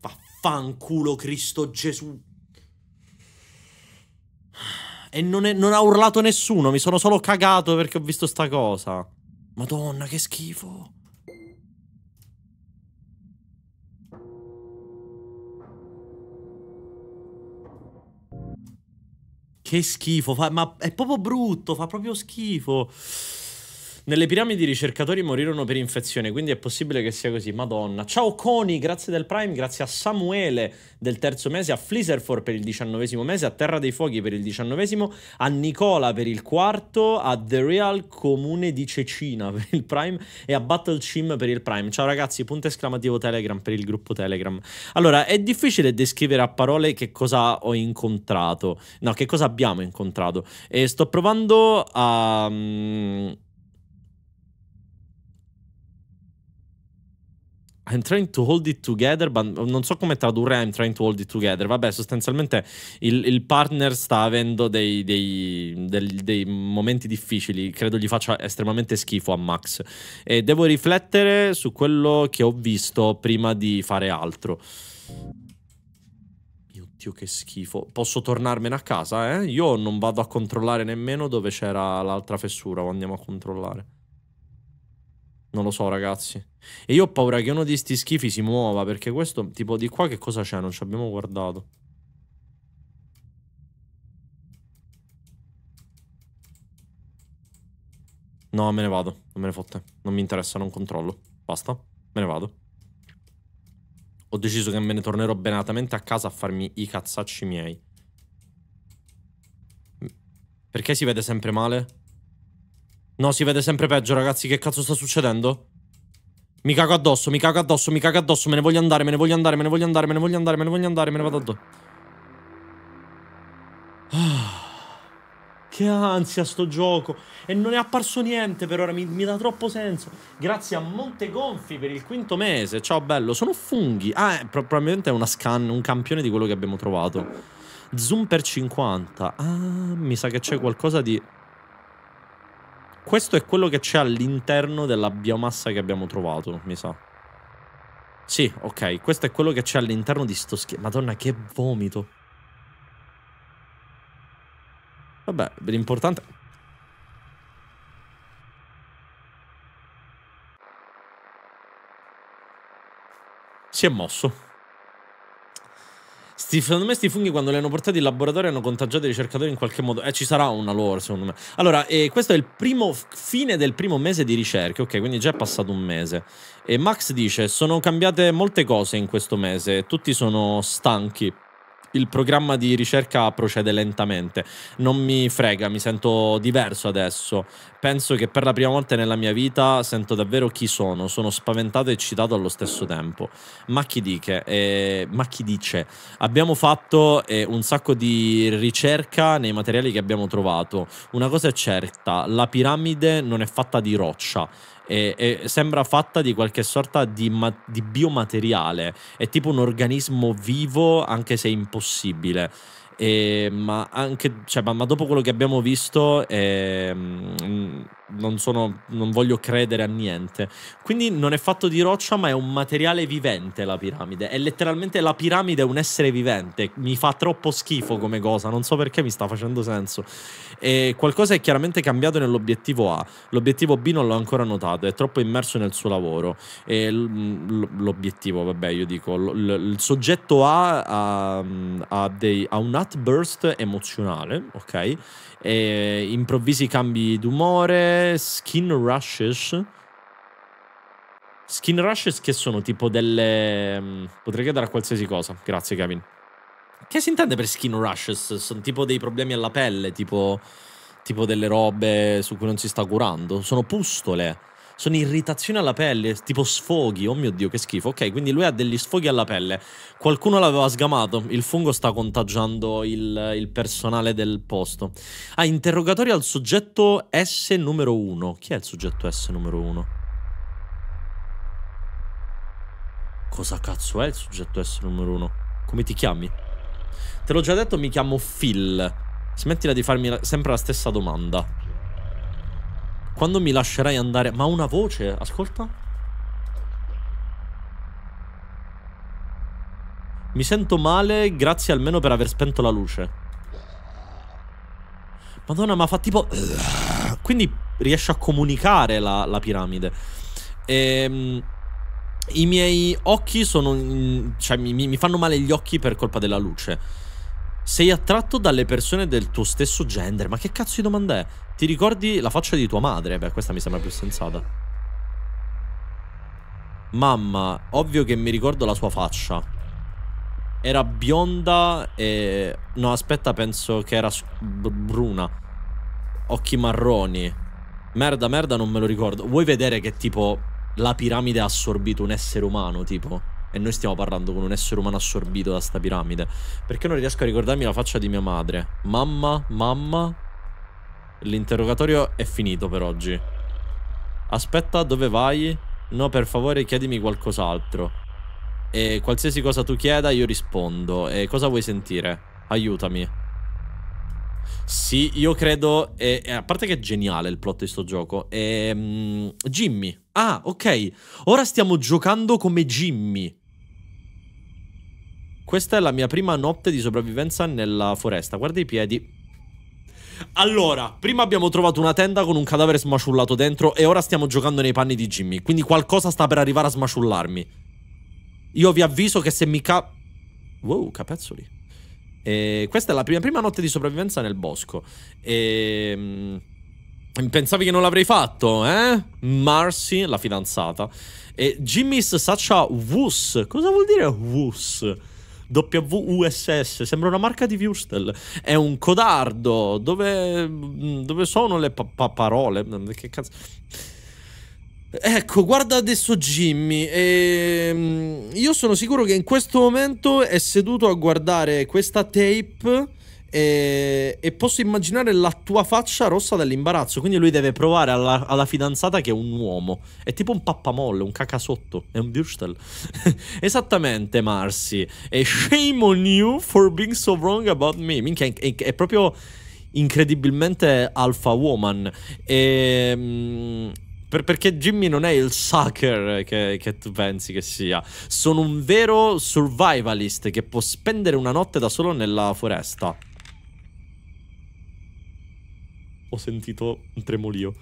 Vaffanculo Cristo Gesù. E non, è, non ha urlato nessuno, mi sono solo cagato perché ho visto sta cosa. Madonna, che schifo. Che schifo, fa, ma è proprio brutto, fa proprio schifo. Nelle piramidi i ricercatori morirono per infezione, quindi è possibile che sia così. Madonna. Ciao Coni, grazie del Prime, grazie a Samuele del terzo mese, a Fliserfor per il diciannovesimo mese, a Terra dei Fuochi per il diciannovesimo, a Nicola per il quarto, a The Real Comune di Cecina [LAUGHS] per il Prime e a Battle Chim per il Prime. Ciao ragazzi, punto esclamativo Telegram per il gruppo Telegram. Allora, è difficile descrivere a parole che cosa ho incontrato, no, che cosa abbiamo incontrato. E sto provando a... Mm, I'm trying to hold it together, but non so come tradurre I'm trying to hold it together. Vabbè, sostanzialmente il, il partner sta avendo dei, dei, dei, dei, momenti difficili, credo gli faccia estremamente schifo a Max. E devo riflettere su quello che ho visto prima di fare altro. Oddio, che schifo. Posso tornarmene a casa, eh? Io non vado a controllare nemmeno dove c'era l'altra fessura, o andiamo a controllare. Non lo so, ragazzi. E io ho paura che uno di sti schifi si muova, perché questo tipo di qua che cosa c'è? Non ci abbiamo guardato. No, me ne vado. Non me ne fotte. Non mi interessa, non controllo. Basta. Me ne vado. Ho deciso che me ne tornerò benatamente a casa a farmi i cazzacci miei. Perché si vede sempre male? No, si vede sempre peggio, ragazzi. Che cazzo sta succedendo? Mi cago addosso, mi cago addosso, mi cago addosso. Me ne voglio andare, me ne voglio andare, me ne voglio andare, me ne voglio andare, me ne voglio andare, me ne vado addosso. Ah. Che ansia sto gioco! E non è apparso niente per ora, mi, mi dà troppo senso. Grazie a Montegonfi per il quinto mese. Ciao bello, sono funghi. Ah, è, eh, probabilmente è una scan, un campione di quello che abbiamo trovato. Zoom per 50. Ah, mi sa che c'è qualcosa di questo è quello che c'è all'interno della biomassa che abbiamo trovato, mi sa. Sì, ok, questo è quello che c'è all'interno di sto schermo. Madonna, che vomito. Vabbè, l'importante... Si è mosso. Sti, secondo me questi funghi quando li hanno portati in laboratorio hanno contagiato i ricercatori in qualche modo. Eh, ci sarà una lore, secondo me. Allora, eh, questo è il primo fine del primo mese di ricerche, ok? Quindi già è passato un mese. E Max dice, sono cambiate molte cose in questo mese, tutti sono stanchi il programma di ricerca procede lentamente. Non mi frega, mi sento diverso adesso. Penso che per la prima volta nella mia vita sento davvero chi sono. Sono spaventato e eccitato allo stesso tempo. Ma chi, dice? Eh, ma chi dice? Abbiamo fatto eh, un sacco di ricerca nei materiali che abbiamo trovato. Una cosa è certa, la piramide non è fatta di roccia e, e sembra fatta di qualche sorta di, ma- di biomateriale, è tipo un organismo vivo anche se impossibile. E, ma, anche, cioè, ma, ma, dopo quello che abbiamo visto, eh, non, sono, non voglio credere a niente. Quindi non è fatto di roccia, ma è un materiale vivente la piramide. È letteralmente la piramide è un essere vivente. Mi fa troppo schifo come cosa, non so perché mi sta facendo senso. E qualcosa è chiaramente cambiato nell'obiettivo A. L'obiettivo B non l'ho ancora notato, è troppo immerso nel suo lavoro. E l'obiettivo, vabbè, io dico, il soggetto A ha, ha, dei, ha un outburst emozionale, ok? eh, improvvisi cambi d'umore, skin rushes. Skin rushes che sono tipo delle... Mm, potrei chiedere a qualsiasi cosa. Grazie Kevin. Che si intende per skin rushes? Sono tipo dei problemi alla pelle, tipo, tipo delle robe su cui non si sta curando. Sono pustole sono irritazioni alla pelle, tipo sfoghi. Oh mio Dio, che schifo. Ok, quindi lui ha degli sfoghi alla pelle. Qualcuno l'aveva sgamato. Il fungo sta contagiando il, il personale del posto. Ah, interrogatorio al soggetto S numero 1. Chi è il soggetto S numero 1? Cosa cazzo è il soggetto S numero 1? Come ti chiami? Te l'ho già detto, mi chiamo Phil. Smettila di farmi sempre la stessa domanda. Quando mi lascerai andare... Ma una voce, ascolta. Mi sento male, grazie almeno per aver spento la luce. Madonna, ma fa tipo... Quindi riesce a comunicare la, la piramide. Ehm... I miei occhi sono... In... Cioè, mi, mi fanno male gli occhi per colpa della luce. Sei attratto dalle persone del tuo stesso genere? Ma che cazzo di domanda è? Ti ricordi la faccia di tua madre? Beh, questa mi sembra più sensata. Mamma, ovvio che mi ricordo la sua faccia. Era bionda e... No, aspetta, penso che era bruna. Occhi marroni. Merda, merda, non me lo ricordo. Vuoi vedere che tipo la piramide ha assorbito un essere umano, tipo? E noi stiamo parlando con un essere umano assorbito da sta piramide. Perché non riesco a ricordarmi la faccia di mia madre? Mamma, mamma, L'interrogatorio è finito per oggi. Aspetta, dove vai? No, per favore, chiedimi qualcos'altro. E qualsiasi cosa tu chieda, io rispondo. E cosa vuoi sentire? Aiutami. Sì, io credo... Eh, a parte che è geniale il plot di sto gioco. Eh, mm, Jimmy. Ah, ok. Ora stiamo giocando come Jimmy. Questa è la mia prima notte di sopravvivenza nella foresta. Guarda i piedi. Allora, prima abbiamo trovato una tenda con un cadavere smasciullato dentro e ora stiamo giocando nei panni di Jimmy, quindi qualcosa sta per arrivare a smasciullarmi. Io vi avviso che se mi ca... Wow, capezzoli. E questa è la prima, prima notte di sopravvivenza nel bosco. E... Ehm, pensavi che non l'avrei fatto, eh? Marcy, la fidanzata. E Jimmy's Sacha Wus. Cosa vuol dire Wus? WUSS, sembra una marca di Wustel, è un codardo, dove, mm, dove sono le pa pa parole? Mm, che cazzo... Ecco, guarda adesso Jimmy. Ehm, io sono sicuro che in questo momento è seduto a guardare questa tape e, e, posso immaginare la tua faccia rossa dall'imbarazzo. Quindi lui deve provare alla, alla fidanzata che è un uomo. È tipo un pappamolle, un cacasotto. È un Bürstel. [LAUGHS] Esattamente, Marcy. E shame on you for being so wrong about me. Minchia, è, è, è proprio incredibilmente alpha woman. E. Ehm, per, perché Jimmy non è il sucker che, che, tu pensi che sia. Sono un vero survivalist che può spendere una notte da solo nella foresta ho sentito un tremolio.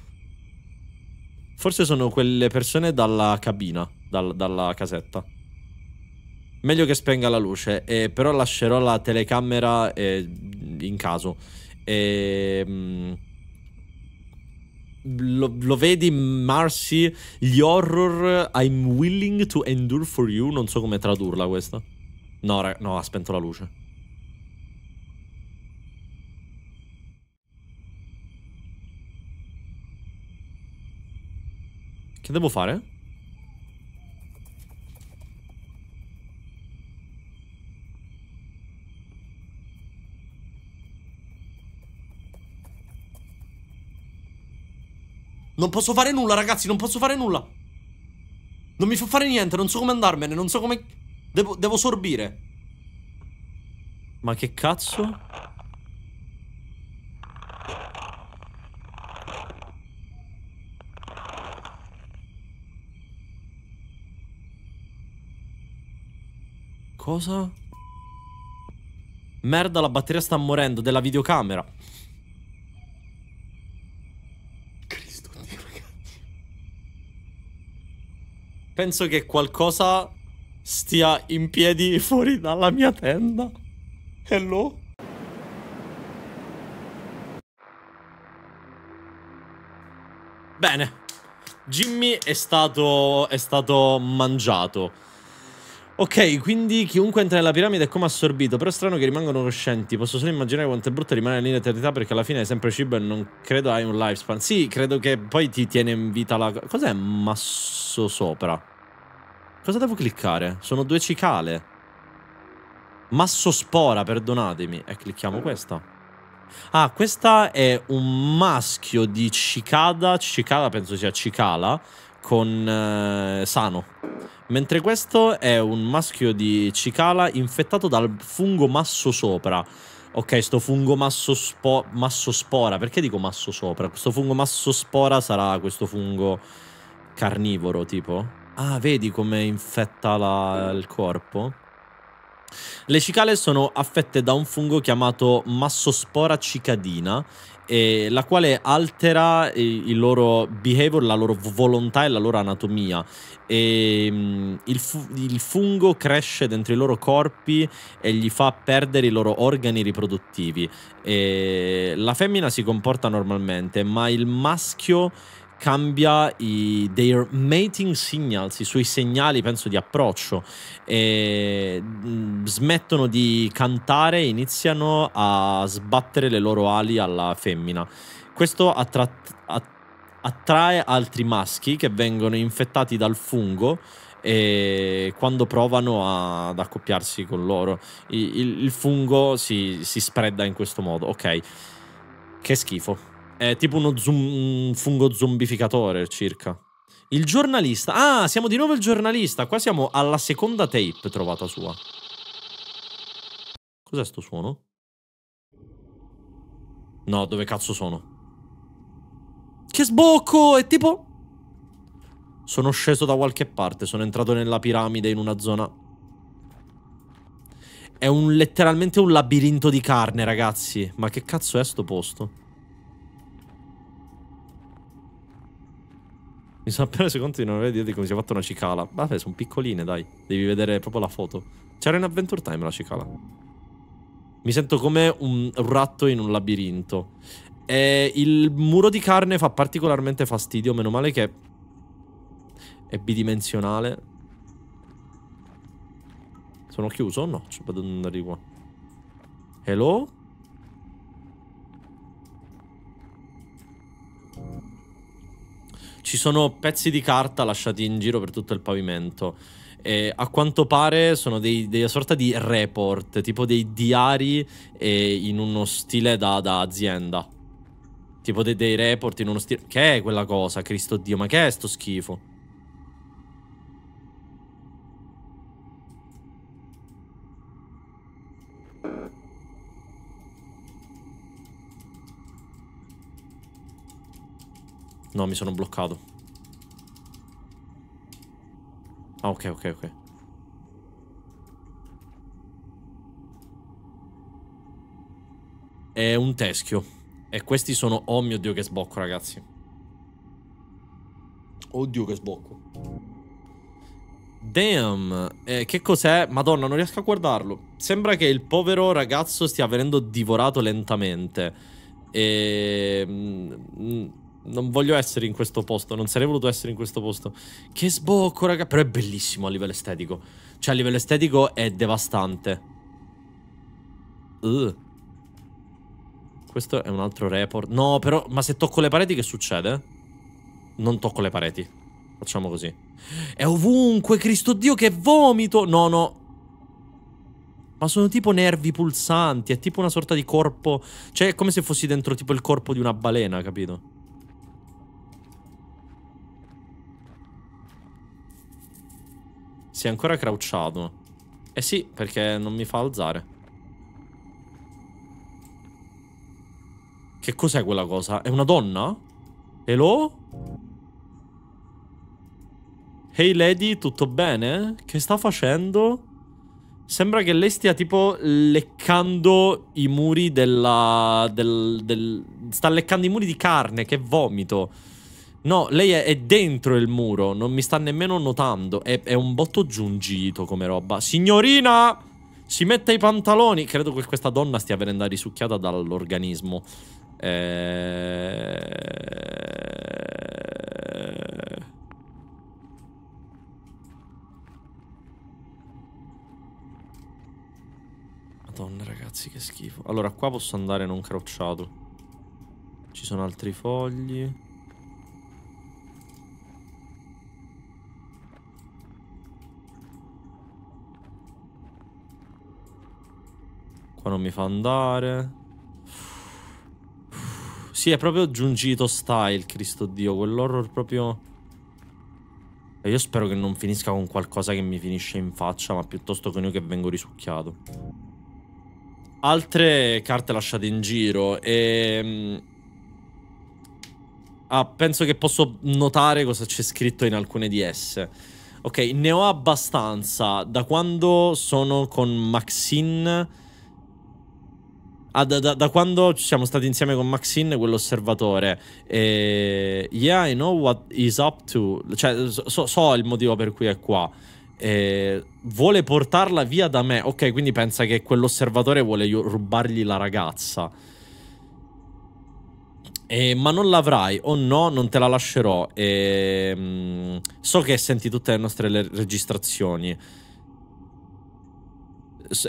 Forse sono quelle persone dalla cabina, dal, dalla casetta. Meglio che spenga la luce, eh, però lascerò la telecamera eh, in caso. Eh, lo, lo, vedi Marcy, gli horror I'm willing to endure for you, non so come tradurla questa. No, no, ha spento la luce. Che devo fare? Non posso fare nulla, ragazzi, non posso fare nulla. Non mi fa fare niente, non so come andarmene, non so come... Devo, devo sorbire. Ma che cazzo? Cosa? Merda, la batteria sta morendo della videocamera. Cristo, Dio, ragazzi. Penso che qualcosa stia in piedi fuori dalla mia tenda. Hello? Bene. Jimmy è stato, è stato mangiato. Ok, quindi chiunque entra nella piramide è come assorbito, però è strano che rimangano coscienti. Posso solo immaginare quanto è brutto rimanere in eternità perché alla fine hai sempre cibo e non credo hai un lifespan. Sì, credo che poi ti tiene in vita la... Cos'è masso sopra? Cosa devo cliccare? Sono due cicale. Masso spora, perdonatemi. E eh, clicchiamo questa. Ah, questa è un maschio di cicada. Cicada penso sia cicala con eh, sano. Mentre questo è un maschio di cicala infettato dal fungo masso sopra. Ok, sto fungo masso, spo masso spora. Perché dico masso sopra? Questo fungo masso spora sarà questo fungo carnivoro, tipo. Ah, vedi come infetta la, il corpo? Le cicale sono affette da un fungo chiamato Massospora cicadina eh, la quale altera il loro behavior, la loro volontà e la loro anatomia. E, mh, mm, il, fu- il, fungo cresce dentro i loro corpi e gli fa perdere i loro organi riproduttivi. E la femmina si comporta normalmente, ma il maschio cambia i their mating signals, i suoi segnali, penso, di approccio. E smettono di cantare e iniziano a sbattere le loro ali alla femmina. Questo attra- attrae altri maschi che vengono infettati dal fungo e quando provano a, ad accoppiarsi con loro. Il, il, fungo si, si, spreda in questo modo. Ok, che schifo. È tipo uno zoom, un fungo zombificatore circa. Il giornalista. Ah, siamo di nuovo il giornalista. Qua siamo alla seconda tape trovata sua. Cos'è sto suono? No, dove cazzo sono? Che sbocco! È tipo... Sono sceso da qualche parte, sono entrato nella piramide in una zona... È un, letteralmente un labirinto di carne, ragazzi. Ma che cazzo è sto posto? Mi sono appena reso conto di non aver idea di come si è fatta una cicala. Vabbè, sono piccoline, dai. Devi vedere proprio la foto. C'era in Adventure Time la cicala. Mi sento come un ratto in un labirinto. E il muro di carne fa particolarmente fastidio. Meno male che è bidimensionale. Sono chiuso o no? Ci vado andare di qua. Hello? ci sono pezzi di carta lasciati in giro per tutto il pavimento. E a quanto pare sono dei, dei sorta di report, tipo dei diari eh, in uno stile da, da azienda. Tipo de, dei report in uno stile... Che è quella cosa, Cristo Dio? Ma che è sto schifo? No, mi sono bloccato. Ah, ok, ok, ok. È un teschio. E questi sono... Oh mio Dio che sbocco, ragazzi. Oddio che sbocco. Damn. Eh, che cos'è? Madonna, non riesco a guardarlo. Sembra che il povero ragazzo stia venendo divorato lentamente. E... Ehm, non voglio essere in questo posto, non sarei voluto essere in questo posto. Che sbocco, raga. Però è bellissimo a livello estetico. Cioè, a livello estetico è devastante. Uh. Questo è un altro report. No, però, ma se tocco le pareti che succede? Non tocco le pareti. Facciamo così. È ovunque, Cristo Dio, che vomito! No, no. Ma sono tipo nervi pulsanti, è tipo una sorta di corpo... Cioè, è come se fossi dentro tipo il corpo di una balena, capito? Sei ancora crouchato. Eh sì, perché non mi fa alzare. Che cos'è quella cosa? È una donna? Hello? Hey lady, tutto bene? Che sta facendo? Sembra che lei stia tipo leccando i muri della... Del, del, sta leccando i muri di carne, che vomito. No, lei è, dentro il muro, non mi sta nemmeno notando. È, è un botto giungito come roba. Signorina! Si mette i pantaloni. Credo che questa donna stia venendo risucchiata dall'organismo. Eh... Madonna, ragazzi, che schifo. Allora, qua posso andare non crouchato. Ci sono altri fogli. Qua non mi fa andare. Sì, è proprio giungito style, Cristo Dio. Quell'horror proprio... E io spero che non finisca con qualcosa che mi finisce in faccia, ma piuttosto con io che vengo risucchiato. Altre carte lasciate in giro e... Ehm, ah, penso che posso notare cosa c'è scritto in alcune di esse. Ok, ne ho abbastanza. Da quando sono con Maxine ah, da, da, da, quando siamo stati insieme con Maxine, quell'osservatore, eh, yeah, I know what he's up to, cioè so, so il motivo per cui è qua. Eh, vuole portarla via da me. Ok, quindi pensa che quell'osservatore vuole rubargli la ragazza. Eh, ma non l'avrai, o oh no, non te la lascerò. Eh, so che senti tutte le nostre le registrazioni.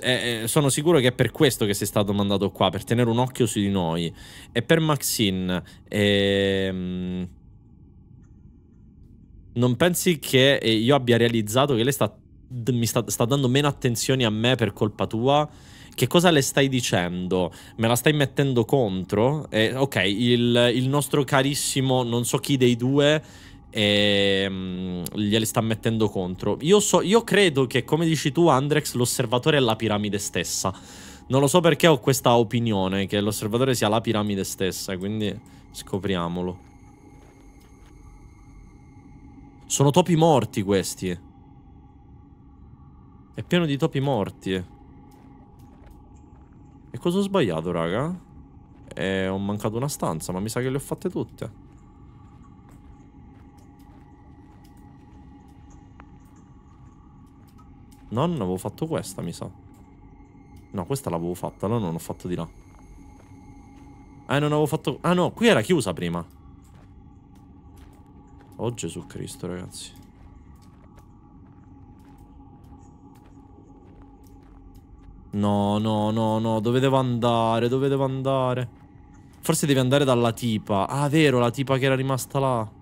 Eh, eh, sono sicuro che è per questo che sei stato mandato qua, per tenere un occhio su di noi. E per Maxine, ehm, non pensi che eh, io abbia realizzato che lei sta, mi sta, sta dando meno attenzione a me per colpa tua? che cosa le stai dicendo? Me la stai mettendo contro? Eh, ok, il, il, nostro carissimo non so chi dei due e um, glieli sta mettendo contro. Io, so, io credo che, come dici tu, Andrex, l'osservatore è la piramide stessa. Non lo so perché ho questa opinione che l'osservatore sia la piramide stessa, quindi scopriamolo. Sono topi morti questi. È pieno di topi morti. E cosa ho sbagliato, raga? Eh, ho mancato una stanza, ma mi sa che le ho fatte tutte. No, non avevo fatto questa, mi sa. No, questa l'avevo fatta, allora non ho fatto di là. Eh, non avevo fatto... Ah no, qui era chiusa prima. Oh Gesù Cristo, ragazzi. No, no, no, no, dove devo andare? Dove devo andare? Forse devi andare dalla tipa. Ah, vero, la tipa che era rimasta là.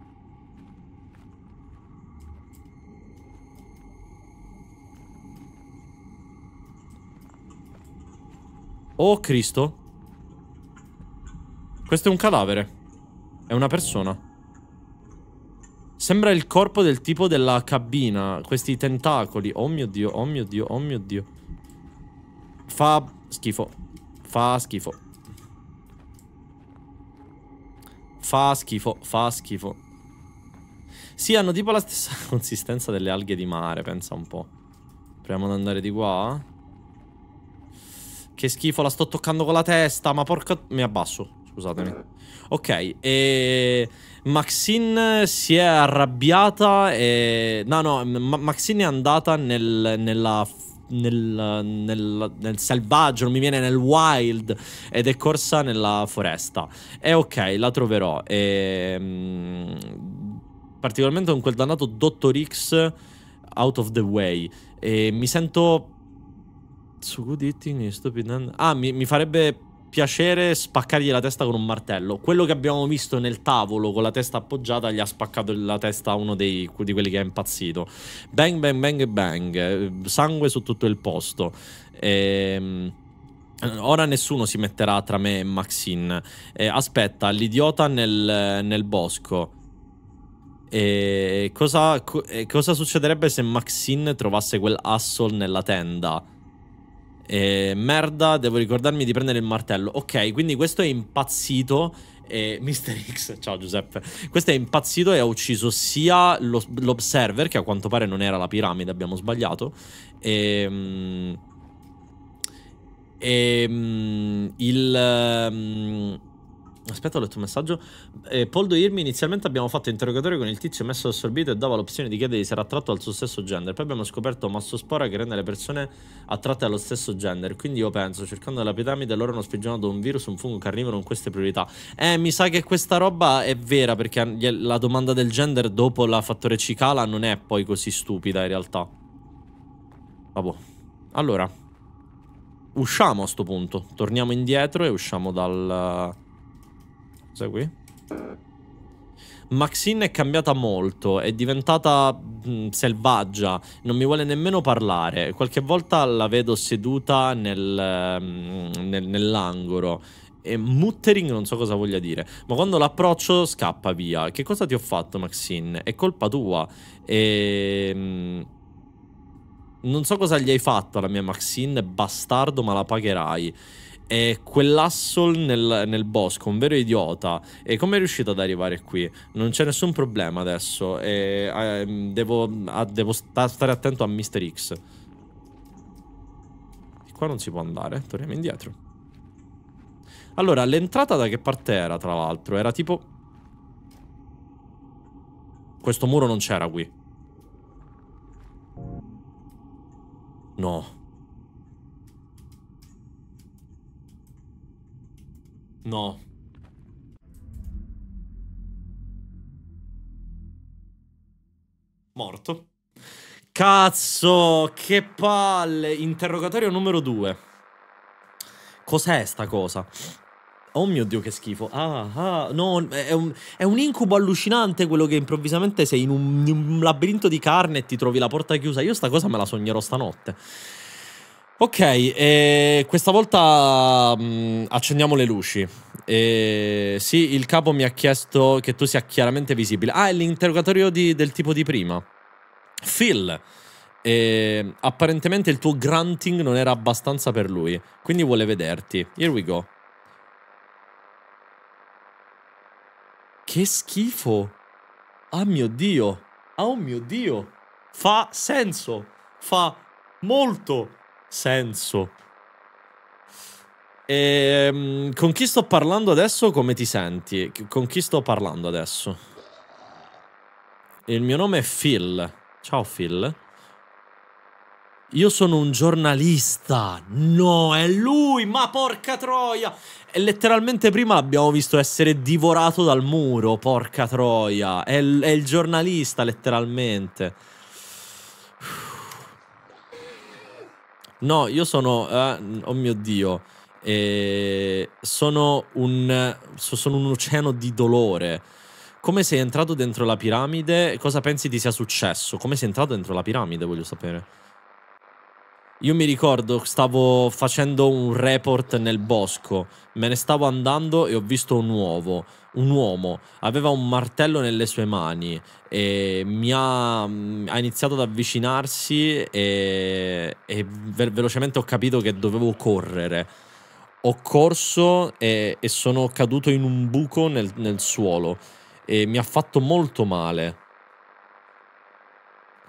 Oh Cristo Questo è un cadavere È una persona Sembra il corpo del tipo della cabina Questi tentacoli Oh mio dio, oh mio dio, oh mio dio Fa schifo Fa schifo Fa schifo, fa schifo Sì, hanno tipo la stessa [LAUGHS] consistenza delle alghe di mare Pensa un po' Proviamo ad andare di qua che schifo, la sto toccando con la testa, ma porca... Mi abbasso, scusatemi. Ok, e... Maxine si è arrabbiata e... No, no, Ma Maxine è andata nel, nella nel, nel, nel, selvaggio, non mi viene nel wild ed è corsa nella foresta. E ok, la troverò. E, mh, mm, particolarmente con quel dannato Dottor X out of the way. E mi sento su good eating is stupid and... Ah, mi, mi farebbe piacere spaccargli la testa con un martello. Quello che abbiamo visto nel tavolo con la testa appoggiata gli ha spaccato la testa a uno dei, di quelli che è impazzito. Bang, bang, bang, bang. Sangue su tutto il posto. Ehm... Ora nessuno si metterà tra me e Maxine. Eh, aspetta, l'idiota nel, nel bosco. Eh, cosa, co eh, cosa, succederebbe se Maxine trovasse quel asshole nella tenda? Eh, merda, devo ricordarmi di prendere il martello. Ok, quindi questo è impazzito. E [LAUGHS] Mr. X, ciao Giuseppe. Questo è impazzito e ha ucciso sia lo, l'Observer, che a quanto pare non era la piramide, abbiamo sbagliato. E. Ehm, e ehm, il. Ehm, Aspetta, ho letto un messaggio. Eh, Poldo Irmi, inizialmente abbiamo fatto interrogatorio con il tizio messo assorbito e dava l'opzione di chiedere se era attratto al suo stesso gender. Poi abbiamo scoperto massospora che rende le persone attratte allo stesso gender. Quindi io penso, cercando la piramide, loro hanno sprigionato un virus, un fungo carnivoro con queste priorità. Eh, mi sa che questa roba è vera perché la domanda del gender dopo la fattore cicala non è poi così stupida in realtà. Vabbè. Allora, usciamo a sto punto. Torniamo indietro e usciamo dal Cos'è qui? Maxine è cambiata molto, è diventata mh, mm, selvaggia, non mi vuole nemmeno parlare. Qualche volta la vedo seduta nel, mh, mm, nel, nell'angolo. E muttering non so cosa voglia dire. Ma quando l'approccio scappa via. Che cosa ti ho fatto, Maxine? È colpa tua. E... Mh, mm, non so cosa gli hai fatto alla mia Maxine, bastardo, ma la pagherai. E quell'asshole nel, nel, bosco, un vero idiota. E come è riuscito ad arrivare qui? Non c'è nessun problema adesso. E, eh, devo, ah, devo sta, stare attento a Mr. X. E qua non si può andare, torniamo indietro. Allora, l'entrata da che parte era, tra l'altro? Era tipo... Questo muro non c'era qui. No. No. Morto. Cazzo, che palle. Interrogatorio numero due. Cos'è sta cosa? Oh mio Dio, che schifo. Ah, ah no, è un, è un, incubo allucinante quello che improvvisamente sei in un, in un labirinto di carne e ti trovi la porta chiusa. Io sta cosa me la sognerò stanotte. Ok, eh, questa volta mh, mm, accendiamo le luci. Eh, sì, il capo mi ha chiesto che tu sia chiaramente visibile. Ah, è l'interrogatorio del tipo di prima. Phil, eh, apparentemente il tuo grunting non era abbastanza per lui, quindi vuole vederti. Here we go. Che schifo. Ah oh mio Dio. Ah, oh mio Dio. Fa senso. Fa molto senso senso. E, ehm, con chi sto parlando adesso? Come ti senti? Con chi sto parlando adesso? Il mio nome è Phil. Ciao Phil. Io sono un giornalista. No, è lui, ma porca troia. E letteralmente prima l'abbiamo visto essere divorato dal muro, porca troia. È, è il giornalista, letteralmente. No, io sono... Uh, oh mio Dio. Eh, sono, un, sono un oceano di dolore. Come sei entrato dentro la piramide? Cosa pensi ti sia successo? Come sei entrato dentro la piramide, voglio sapere. Io mi ricordo, stavo facendo un report nel bosco, me ne stavo andando e ho visto un uovo, un uomo, aveva un martello nelle sue mani e mi ha, mm, ha iniziato ad avvicinarsi e, e ve velocemente ho capito che dovevo correre. Ho corso e, e sono caduto in un buco nel, nel suolo e mi ha fatto molto male.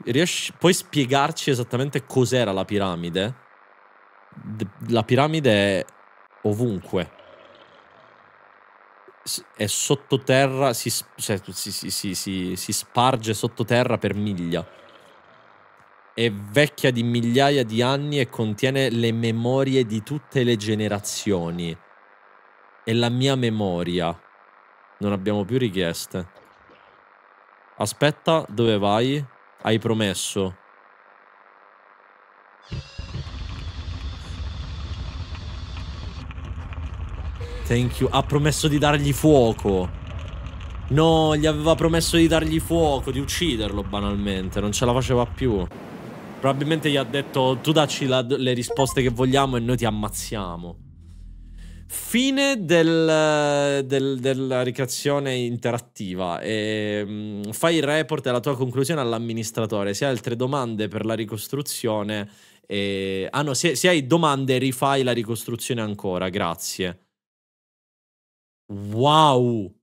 Riesci, puoi spiegarci esattamente cos'era la piramide? D- la piramide è ovunque. S- è sottoterra, si, cioè, si, si, si, sparge sottoterra per miglia. È vecchia di migliaia di anni e contiene le memorie di tutte le generazioni. È la mia memoria. Non abbiamo più richieste. Aspetta, dove vai? hai promesso. Thank you. Ha promesso di dargli fuoco. No, gli aveva promesso di dargli fuoco, di ucciderlo banalmente. Non ce la faceva più. Probabilmente gli ha detto tu dacci le risposte che vogliamo e noi ti ammazziamo. Fine del, del, della ricreazione interattiva. E, ehm, fai il report e la tua conclusione all'amministratore. Se hai altre domande per la ricostruzione, e... Eh, ah no, se, se hai domande, rifai la ricostruzione ancora. Grazie. Wow!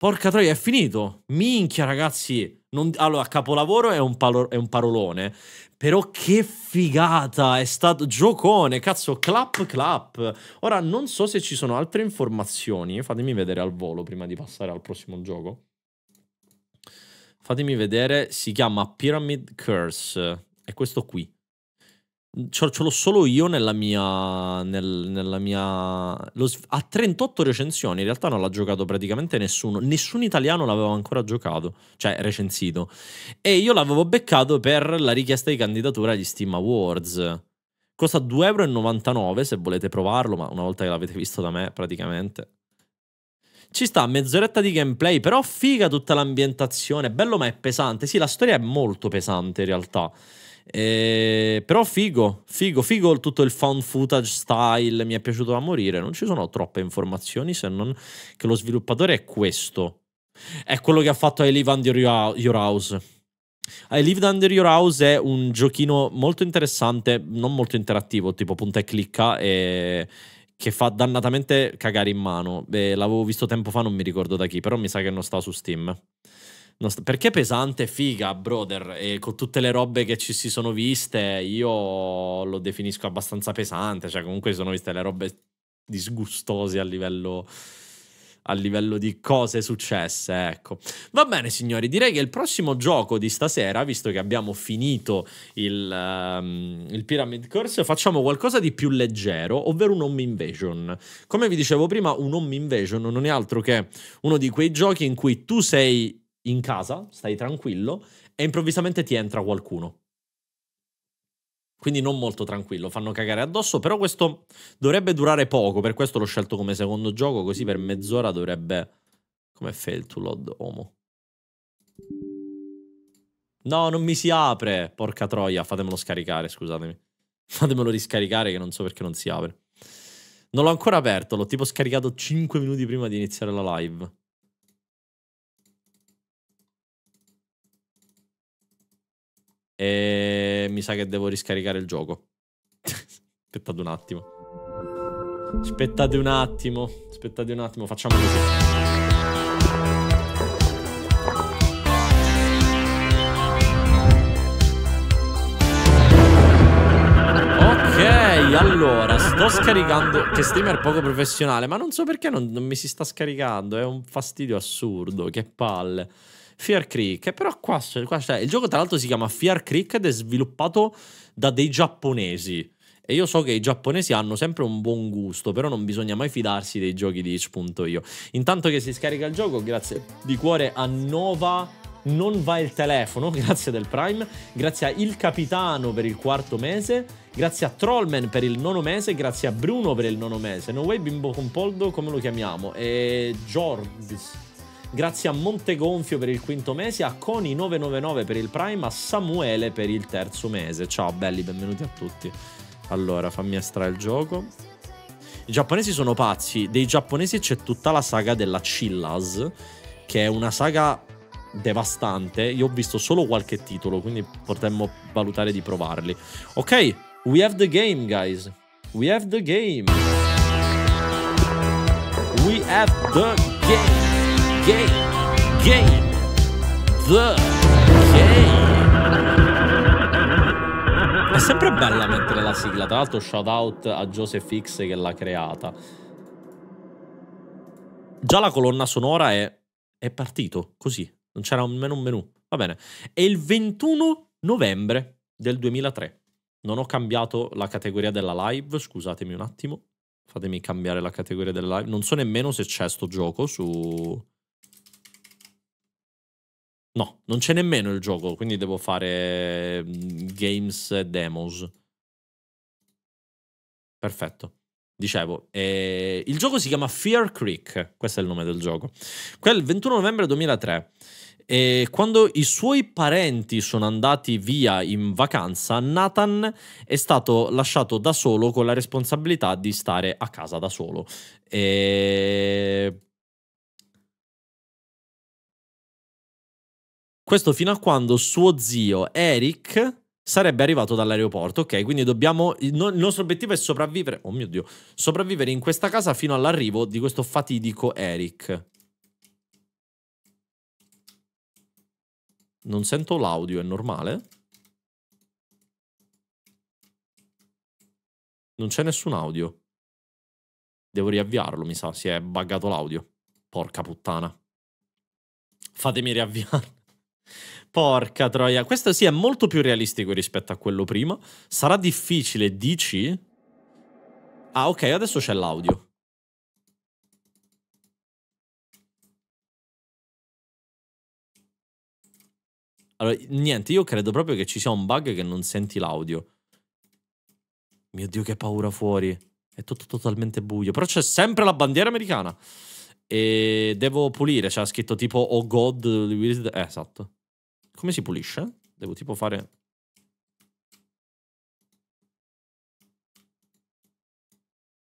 Porca troia, è finito. Minchia, ragazzi. Non... Allora, capolavoro è un, palo... è un, parolone. Però che figata! È stato giocone, cazzo, clap clap. Ora, non so se ci sono altre informazioni. Fatemi vedere al volo prima di passare al prossimo gioco. Fatemi vedere, si chiama Pyramid Curse. È questo qui. Mhmm, ce, l'ho solo io nella mia, nel, nella mia lo, ha 38 recensioni. In realtà non l'ha giocato praticamente nessuno. Nessun italiano l'aveva ancora giocato, cioè recensito. E io l'avevo beccato per la richiesta di candidatura agli Steam Awards. Costa 2,99€ se volete provarlo, ma una volta che l'avete visto da me, praticamente. Ci sta mezz'oretta di gameplay, però figa tutta l'ambientazione. Bello, ma è pesante. Sì, la storia è molto pesante in realtà eh, però figo, figo, figo tutto il found footage style, mi è piaciuto da morire. Non ci sono troppe informazioni se non che lo sviluppatore è questo. È quello che ha fatto I Live Under Your House. I Live Under Your House è un giochino molto interessante, non molto interattivo, tipo punta e clicca e che fa dannatamente cagare in mano. Beh, l'avevo visto tempo fa, non mi ricordo da chi, però mi sa che non sta su Steam. St- perché pesante figa, brother. E con tutte le robe che ci si sono viste, io lo definisco abbastanza pesante. Cioè, comunque si sono viste le robe disgustose a livello a livello di cose successe, ecco. Va bene, signori, direi che il prossimo gioco di stasera, visto che abbiamo finito il, um, il Pyramid Curse, facciamo qualcosa di più leggero, ovvero un home invasion. Come vi dicevo prima, un home invasion non è altro che uno di quei giochi in cui tu sei in casa, stai tranquillo, e improvvisamente ti entra qualcuno. Quindi non molto tranquillo, fanno cagare addosso, però questo dovrebbe durare poco, per questo l'ho scelto come secondo gioco, così per mezz'ora dovrebbe... Come fail to load homo? No, non mi si apre, porca troia, fatemelo scaricare, scusatemi. Fatemelo riscaricare che non so perché non si apre. Non l'ho ancora aperto, l'ho tipo scaricato 5 minuti prima di iniziare la live. E mi sa che devo riscaricare il gioco. [LAUGHS] Aspettate un attimo. Aspettate un attimo. Aspettate un attimo, facciamo così. allora, sto scaricando. Che streamer poco professionale, ma non so perché non, non, mi si sta scaricando. È un fastidio assurdo. Che palle. Fear Creek. Però qua, qua c'è. Il gioco, tra l'altro, si chiama Fear Creek ed è sviluppato da dei giapponesi. E io so che i giapponesi hanno sempre un buon gusto, però non bisogna mai fidarsi dei giochi di itch.io. Intanto che si scarica il gioco, grazie di cuore a Nova non va il telefono, [LAUGHS] grazie del Prime, grazie a Il Capitano per il quarto mese, grazie a Trollman per il nono mese, grazie a Bruno per il nono mese, No Way Bimbo Compoldo come lo chiamiamo, e Jordis grazie a Montegonfio per il quinto mese, a Coni999 per il Prime, a Samuele per il terzo mese. Ciao belli, benvenuti a tutti. Allora, fammi estrarre il gioco. I giapponesi sono pazzi. Dei giapponesi c'è tutta la saga della Chillas, che è una saga devastante. Io ho visto solo qualche titolo, quindi potremmo valutare di provarli. Ok, we have the game, guys. We have the game. We have the game game, game, the game. È sempre bella mettere la sigla, tra l'altro shout out a Joseph X che l'ha creata. Già la colonna sonora è, è partito, così, non c'era nemmeno un menu. Va bene, è il 21 novembre del 2003. Non ho cambiato la categoria della live, scusatemi un attimo. Fatemi cambiare la categoria della live. Non so nemmeno se c'è sto gioco su, No, non c'è nemmeno il gioco, quindi devo fare mhmm, games demos. Perfetto. Dicevo, eh, il gioco si chiama Fear Creek, questo è il nome del gioco. Quel 21 novembre 2003. E quando i suoi parenti sono andati via in vacanza, Nathan è stato lasciato da solo con la responsabilità di stare a casa da solo. E Questo fino a quando suo zio Eric sarebbe arrivato dall'aeroporto, ok? Quindi dobbiamo il, nostro obiettivo è sopravvivere, oh mio Dio, sopravvivere in questa casa fino all'arrivo di questo fatidico Eric. Non sento l'audio, è normale? Non c'è nessun audio. Devo riavviarlo, mi sa, si è buggato l'audio. Porca puttana. Fatemi riavviarlo. Porca troia, questo sì è molto più realistico rispetto a quello prima. Sarà difficile, dici? Ah, ok, adesso c'è l'audio. Allora, niente, io credo proprio che ci sia un bug che non senti l'audio. Mio Dio, che paura fuori. È tutto totalmente buio. Però c'è sempre la bandiera americana. E devo pulire, c'è scritto tipo Oh God. Eh, esatto. Come si pulisce? Devo tipo fare...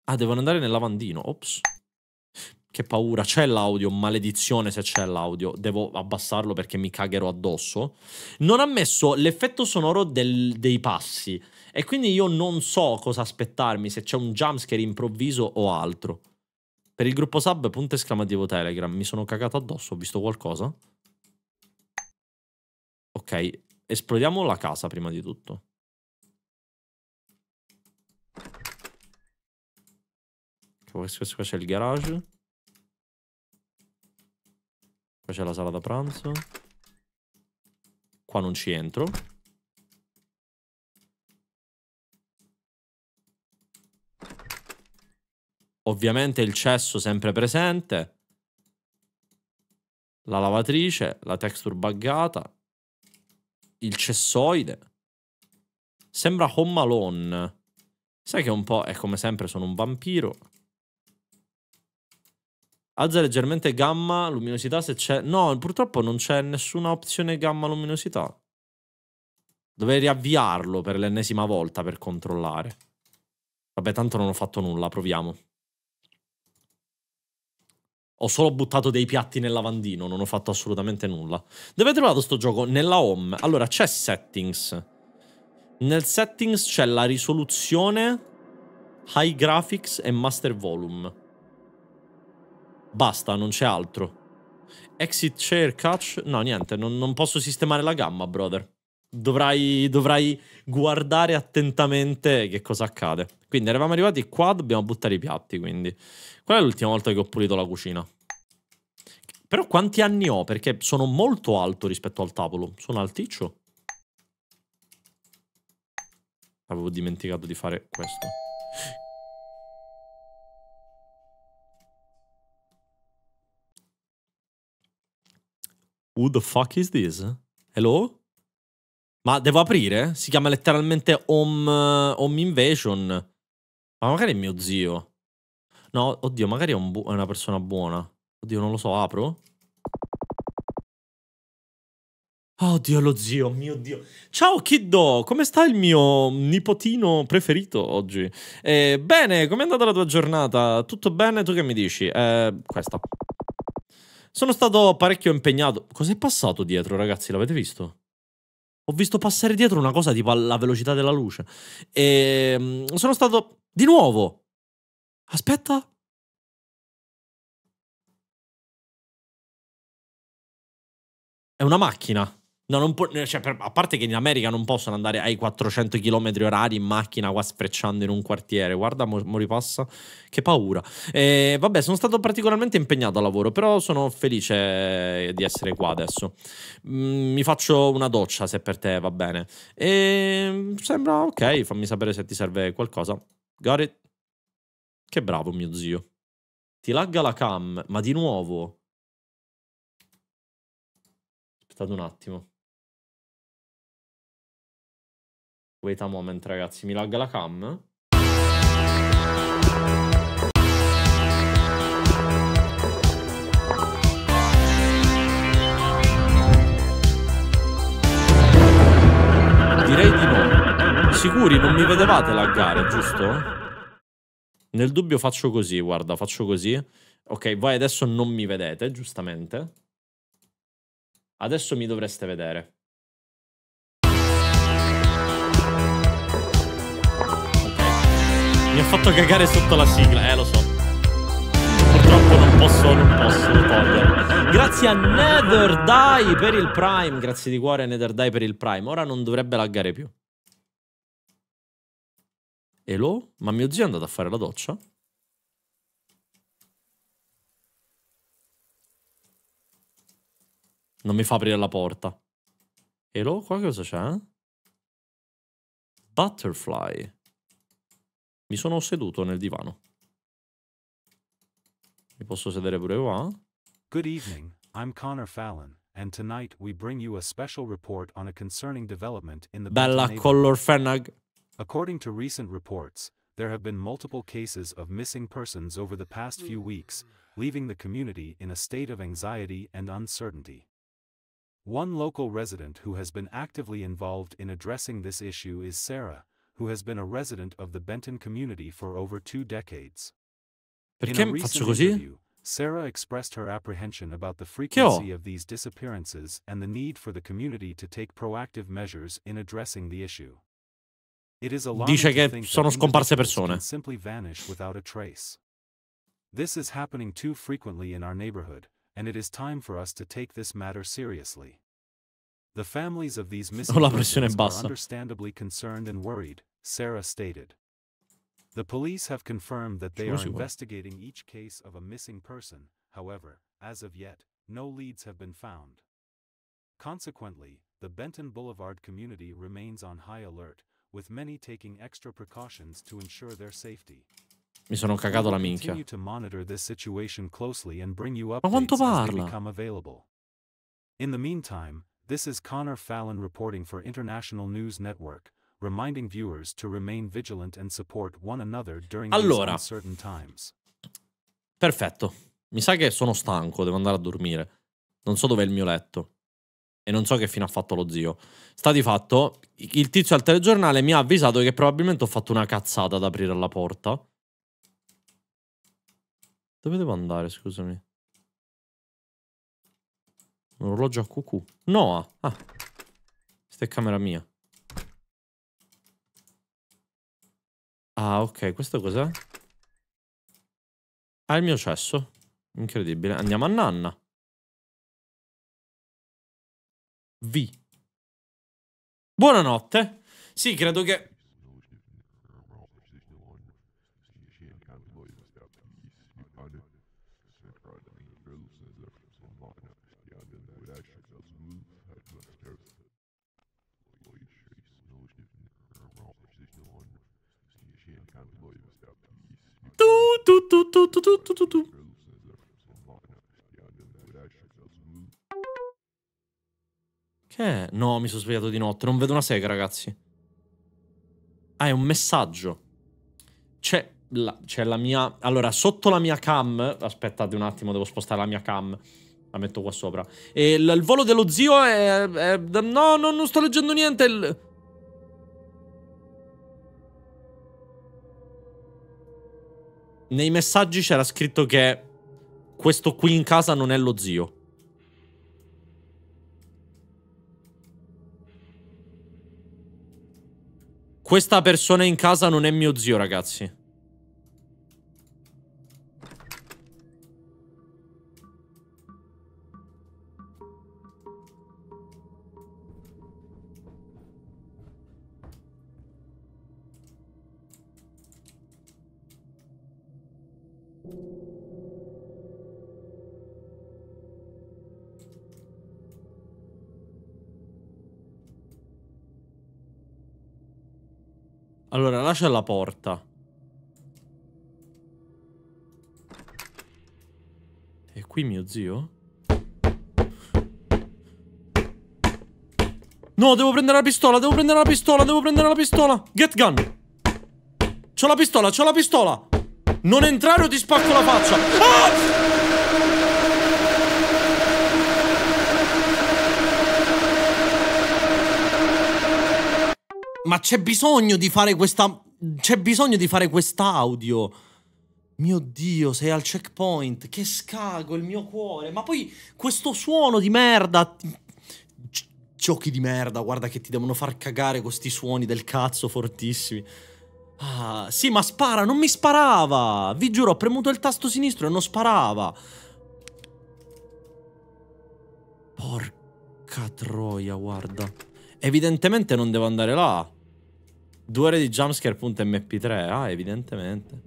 Ah, devono andare nel lavandino. Ops. Che paura. C'è l'audio, maledizione se c'è l'audio. Devo abbassarlo perché mi cagherò addosso. Non ha messo l'effetto sonoro del, dei passi. E quindi io non so cosa aspettarmi, se c'è un jumpscare improvviso o altro. Per il gruppo sub, punto esclamativo Telegram. Mi sono cagato addosso, ho visto qualcosa? Ok, esplodiamo la casa prima di tutto. Questo qua c'è il garage. Qua c'è la sala da pranzo. Qua non ci entro. Ovviamente il cesso sempre presente. La lavatrice, la texture buggata, il cessoide. Sembra Home Malone. Sai che un po' è come sempre, sono un vampiro. Alza leggermente gamma, luminosità se c'è... No, purtroppo non c'è nessuna opzione gamma luminosità. Dovrei riavviarlo per l'ennesima volta per controllare. Vabbè, tanto non ho fatto nulla, proviamo. Ho solo buttato dei piatti nel lavandino, non ho fatto assolutamente nulla. Dove hai trovato sto gioco? Nella home. Allora, c'è settings. Nel settings c'è la risoluzione, high graphics e master volume. Basta, non c'è altro. Exit share catch? No, niente, non, non posso sistemare la gamma, brother dovrai, dovrai guardare attentamente che cosa accade. Quindi eravamo arrivati qua, dobbiamo buttare i piatti, quindi. Qual è l'ultima volta che ho pulito la cucina? Però quanti anni ho? Perché sono molto alto rispetto al tavolo. Sono alticcio. Avevo dimenticato di fare questo. Who the fuck is this? Hello? Ma devo aprire? Si chiama letteralmente Home, home Invasion. Ma magari è mio zio. No, oddio, magari è, un è una persona buona. Oddio, non lo so, apro? oddio, lo zio, mio dio. Ciao Kiddo, come sta il mio nipotino preferito oggi? Eh, bene, com'è andata la tua giornata? Tutto bene? Tu che mi dici? Eh, questa. Sono stato parecchio impegnato. Cos'è passato dietro, ragazzi? L'avete visto? Ho visto passare dietro una cosa tipo alla velocità della luce. E ehm, sono stato di nuovo. Aspetta. È una macchina. No, non può, eh, cioè, per, a parte che in America non possono andare ai 400 km orari in macchina qua sfrecciando in un quartiere. Guarda, moripassa. Che paura. Eh, vabbè, sono stato particolarmente impegnato al lavoro, però sono felice eh, di essere qua adesso. Mm, mi faccio una doccia se per te va bene. E ehm, sembra ok, fammi sapere se ti serve qualcosa. Got it. Che bravo mio zio. Ti lagga la cam, ma di nuovo. Aspettate un attimo. Wait a moment ragazzi, mi lagga la cam? Direi di no. Sicuri non mi vedevate laggare, giusto? Nel dubbio faccio così, guarda, faccio così. Ok, voi adesso non mi vedete, giustamente. Adesso mi dovreste vedere. Mi ha fatto cagare sotto la sigla, eh, lo so. Purtroppo non posso, non posso toglierlo. Grazie a Nether Die per il Prime. Grazie di cuore a Nether Die per il Prime. Ora non dovrebbe laggare più. Elo? Ma mio zio è andato a fare la doccia? Non mi fa aprire la porta. Elo, qua cosa c'è? Eh? Butterfly. Mi sono seduto nel divano. Mi posso sedere pure qua? Good evening, I'm Connor Fallon. And tonight we bring you a special report on a concerning development in the Bella Color Fennag. According to recent reports, there have been multiple cases of missing persons over the past few weeks, leaving the community in a state of anxiety and uncertainty. One local resident who has been actively involved in addressing this issue is Sarah, who has been a resident of the Benton community for over two decades. In a recent interview, Sarah expressed her apprehension about the frequency of these disappearances and the need for the community to take proactive measures in addressing the issue. It is Dice che sono scomparse persone. Simply vanish without a trace. This is happening too frequently in our neighborhood, and it is time for us to take this matter seriously. The families of these [LAUGHS] oh, missing persons are understandably concerned and worried, Sarah stated. The police have confirmed that they are investigating each case of a missing person, however, as of yet, no leads have been found. Consequently, the Benton Boulevard community remains on high alert, with many taking extra precautions to ensure their safety. Mi sono cagato la minchia. Continue to monitor this situation closely and bring you updates as they become available. In the meantime, this is Connor Fallon reporting for International News Network. reminding viewers to remain vigilant and support one another during allora, these uncertain times. Perfetto. Mi sa che sono stanco, devo andare a dormire. Non so dov'è il mio letto. E non so che fine ha fatto lo zio. Sta di fatto, il tizio al telegiornale mi ha avvisato che probabilmente ho fatto una cazzata ad aprire la porta. Dove devo andare, scusami? Un orologio a cucù. Noah. Ah. Questa è camera mia. Ah, ok, questo cos'è? Ah, il mio cesso. Incredibile. Andiamo a Nanna. V. Buonanotte. Sì, credo che tu tu tu tu tu tu tu tu Che è? No, mi sono svegliato di notte. Non vedo una sega, ragazzi. Ah, è un messaggio. C'è la, la, mia... Allora, sotto la mia cam... Aspettate un attimo, devo spostare la mia cam. La metto qua sopra. E il, il volo dello zio è... è... No, no, non sto leggendo niente. Il... nei messaggi c'era scritto che questo qui in casa non è lo zio. Questa persona in casa non è mio zio, ragazzi. Allora, lascia la porta. E qui mio zio? No, devo prendere la pistola, devo prendere la pistola, devo prendere la pistola. Get gun. C'ho la pistola, c'ho la pistola. Non entrare o ti spacco la faccia. Ah! Ma c'è bisogno di fare questa... C'è bisogno di fare quest'audio. Mio Dio, sei al checkpoint. Che scago, il mio cuore. Ma poi questo suono di merda... Giochi di merda, guarda che ti devono far cagare questi suoni del cazzo fortissimi. Ah, sì, ma spara, non mi sparava! Vi giuro, ho premuto il tasto sinistro e non sparava. Porca troia, guarda. Evidentemente non devo andare là. Due ore di jumpscare.mp3, ah, evidentemente.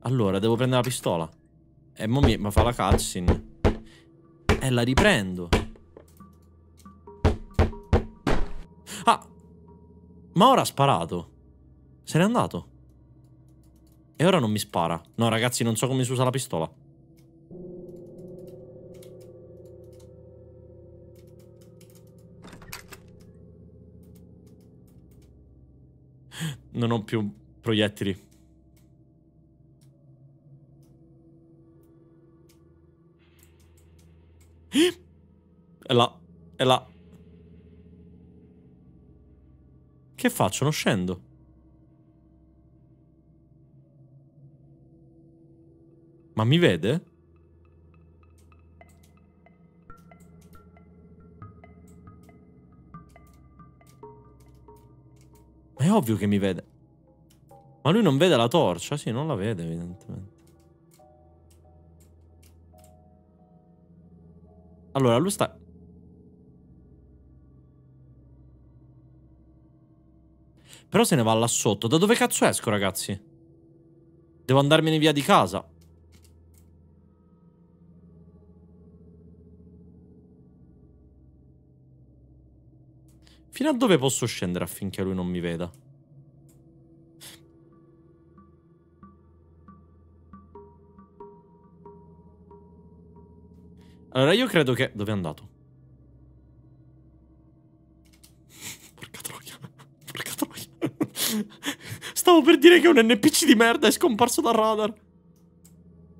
Allora, devo prendere la pistola. E eh, mo mi, ma fa la cutscene. E la riprendo. Ah! Ma ora ha sparato. Se n'è andato. E ora non mi spara. No, ragazzi, non so come si usa la pistola. Non ho più proiettili. È là, è là. Che faccio? Non scendo. Ma mi vede? È ovvio che mi vede. Ma lui non vede la torcia? Sì, non la vede, evidentemente. Allora, lui sta... Però se ne va là sotto. Da dove cazzo esco, ragazzi? Devo andarmene via di casa. Fino a dove posso scendere affinché lui non mi veda? Allora io credo che... Dove è andato? Porca troia. Porca troia. Stavo per dire che è un NPC di merda è scomparso dal radar.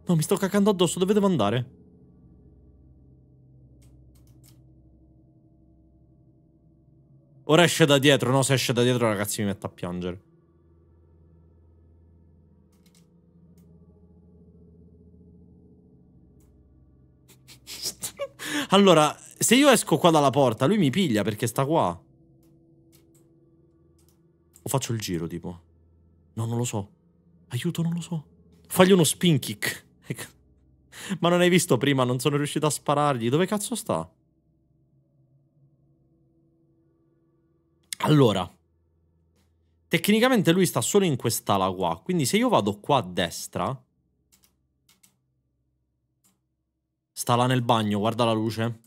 No, mi sto cacando addosso. Dove devo andare? Ora esce da dietro. No, se esce da dietro, ragazzi, mi metto a piangere. [LAUGHS] allora, se io esco qua dalla porta, lui mi piglia perché sta qua. O faccio il giro, tipo. No, non lo so. Aiuto, non lo so. Fagli uno spin kick. [LAUGHS] Ma non hai visto prima, non sono riuscito a sparargli. Dove cazzo sta? Allora, tecnicamente lui sta solo in quest'ala qua, quindi se io vado qua a destra... Sta là nel bagno, guarda la luce.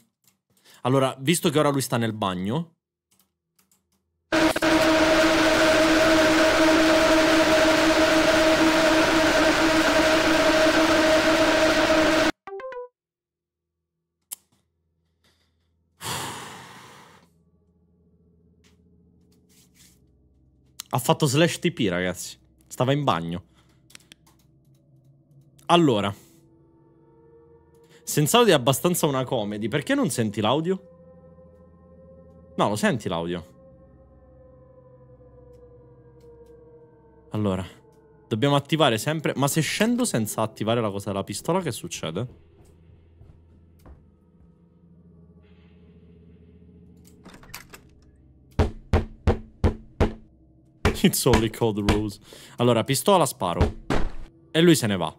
Allora, visto che ora lui sta nel bagno... Ha fatto slash TP, ragazzi. Stava in bagno. Allora. Senza audio è abbastanza una comedy. Perché non senti l'audio? No, lo senti l'audio. Allora. Dobbiamo attivare sempre... Ma se scendo senza attivare la cosa della pistola, che succede? [LAUGHS] It's only cold rose. Allora, pistola, sparo. E lui se ne va.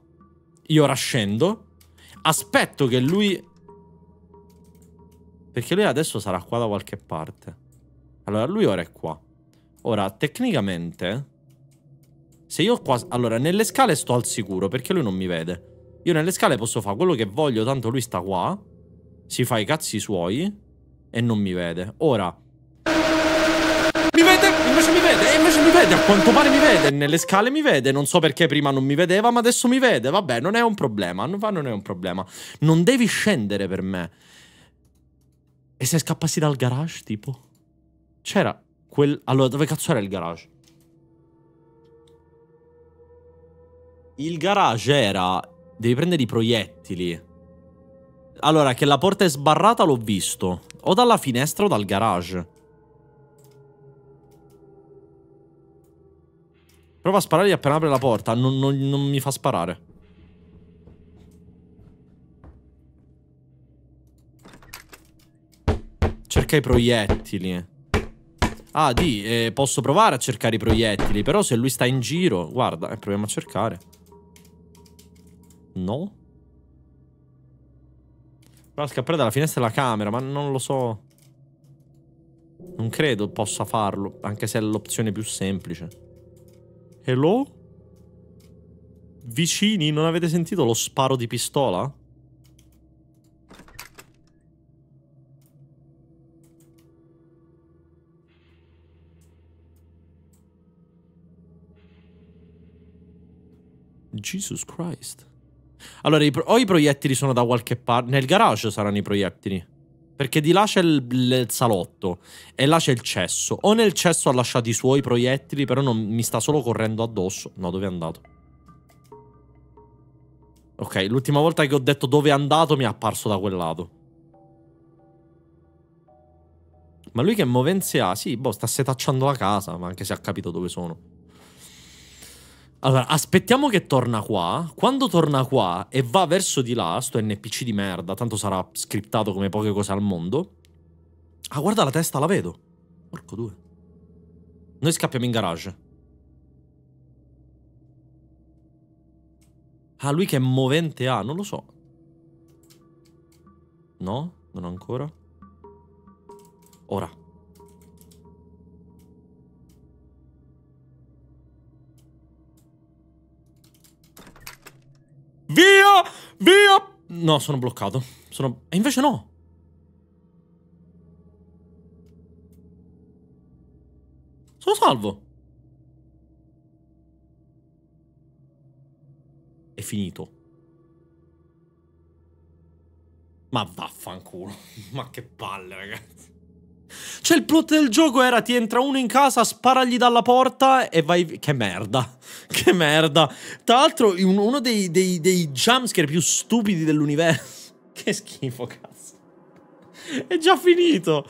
Io ora scendo. Aspetto che lui... Perché lui adesso sarà qua da qualche parte. Allora, lui ora è qua. Ora, tecnicamente... Se io qua... Allora, nelle scale sto al sicuro, perché lui non mi vede. Io nelle scale posso fare quello che voglio, tanto lui sta qua. Si fa i cazzi suoi. E non mi vede. Ora vede, e invece mi vede, a quanto pare mi vede, nelle scale mi vede, non so perché prima non mi vedeva, ma adesso mi vede, vabbè, non è un problema, non è un problema, non devi scendere per me. E se scappassi dal garage, tipo? C'era quel... Allora, dove cazzo era il garage? Il garage era... Devi prendere i proiettili. Allora, che la porta è sbarrata l'ho visto. O dalla finestra o dal garage. Prova a sparargli appena apre la porta. Non, non, non mi fa sparare. Cerca i proiettili. Eh. Ah, di, eh, posso provare a cercare i proiettili. Però se lui sta in giro... Guarda, eh, proviamo a cercare. No? Prova a scappare dalla finestra della camera, ma non lo so. Non credo possa farlo, anche se è l'opzione più semplice. Hello? Vicini, non avete sentito lo sparo di pistola? Jesus Christ. Allora, o i proiettili sono da qualche parte. Nel garage saranno i proiettili. Perché di là c'è il, il, salotto e là c'è il cesso. O nel cesso ha lasciato i suoi proiettili, però non, mi sta solo correndo addosso. No, dove è andato? Ok, l'ultima volta che ho detto dove è andato mi è apparso da quel lato. Ma lui che movenze ha? Sì, boh, sta setacciando la casa, ma anche se ha capito dove sono. Allora, aspettiamo che torna qua. Quando torna qua e va verso di là, sto NPC di merda, tanto sarà scriptato come poche cose al mondo. Ah, guarda la testa, la vedo. Porco due. Noi scappiamo in garage. Ah, lui che movente ha, non lo so. No, non ancora. Ora. Via! Via! No, sono bloccato. Sono... E invece no. Sono salvo. È finito. Ma vaffanculo. [LAUGHS] Ma che palle, ragazzi. Cioè il plot del gioco era ti entra uno in casa, sparagli dalla porta e vai... Che merda, [LAUGHS] che merda. Tra l'altro uno dei, dei, dei jumpscare più stupidi dell'universo. [LAUGHS] Che schifo, cazzo. È già finito.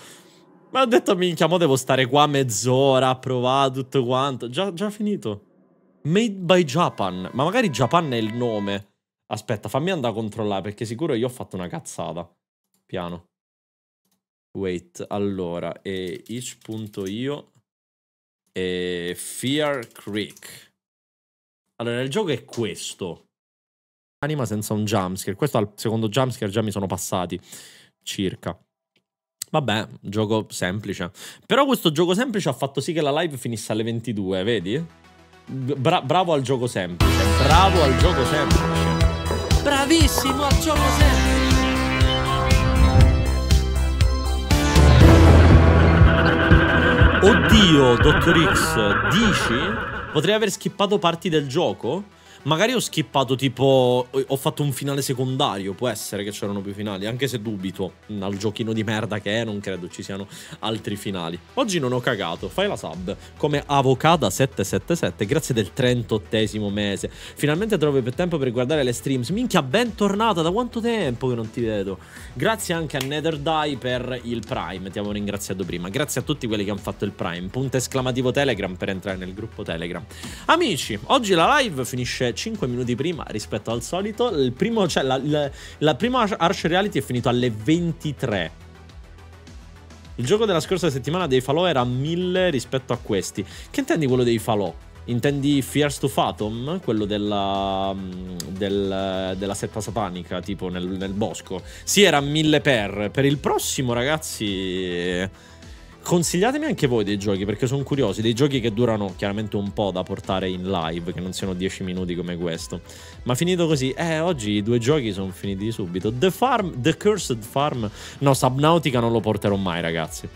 Ma ho detto, minchia, mo devo stare qua mezz'ora a provare tutto quanto. Già, già finito. Made by Japan. Ma magari Japan è il nome. Aspetta, fammi andare a controllare perché sicuro io ho fatto una cazzata. Piano. Wait, allora, è itch.io e Fear Creek. Allora, il gioco è questo. Anima senza un jumpscare. Questo al secondo jumpscare già mi sono passati, circa. Vabbè, gioco semplice. Però questo gioco semplice ha fatto sì che la live finisse alle 22, vedi? Bra bravo al gioco semplice. Bravo al gioco semplice. Bravissimo al gioco semplice. Oddio, Dottor X, dici? Potrei aver skippato parti del gioco? Magari ho skippato tipo. Ho fatto un finale secondario. Può essere che c'erano più finali. Anche se dubito. Mm, al giochino di merda che è, non credo ci siano altri finali. Oggi non ho cagato. Fai la sub. Come Avocada777. Grazie del 38 mese. Finalmente trovo più tempo per guardare le streams. Minchia, bentornata. Da quanto tempo che non ti vedo? Grazie anche a NetherDie per il Prime. Ti avevo ringraziato prima. Grazie a tutti quelli che hanno fatto il Prime. Punto esclamativo Telegram per entrare nel gruppo Telegram. Amici, oggi la live finisce 5 minuti prima rispetto al solito. Il primo, cioè, la, la, la prima Arch Reality è finita alle 23. Il gioco della scorsa settimana dei falò era 1000 rispetto a questi. Che intendi quello dei falò? Intendi Fears to Fathom, quello della, mm, del, della setta satanica, tipo nel, nel bosco? Sì, era 1000 per. Per il prossimo, ragazzi Consigliatemi anche voi dei giochi perché sono curiosi, dei giochi che durano chiaramente un po' da portare in live, che non siano 10 minuti come questo. Ma finito così, eh, oggi i due giochi sono finiti subito. The Farm, The Cursed Farm, no, Subnautica non lo porterò mai ragazzi.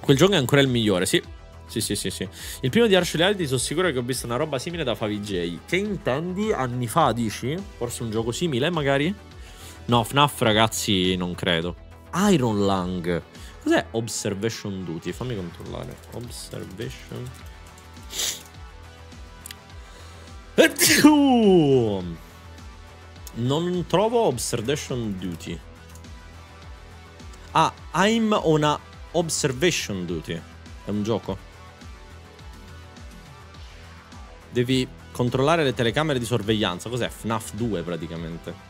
Quel gioco è ancora il migliore, sì. Sì, sì, sì, sì. Il primo di Arch Reality sono sicuro che ho visto una roba simile da Favij. Che intendi? Anni fa, dici? Forse un gioco simile, magari? No, FNAF, ragazzi, non credo. Iron Lung. Cos'è observation duty? Fammi controllare. Observation. [COUGHS] Non trovo observation duty. Ah, I'm on a observation duty. È un gioco. Devi controllare le telecamere di sorveglianza. Cos'è? FNAF 2 praticamente.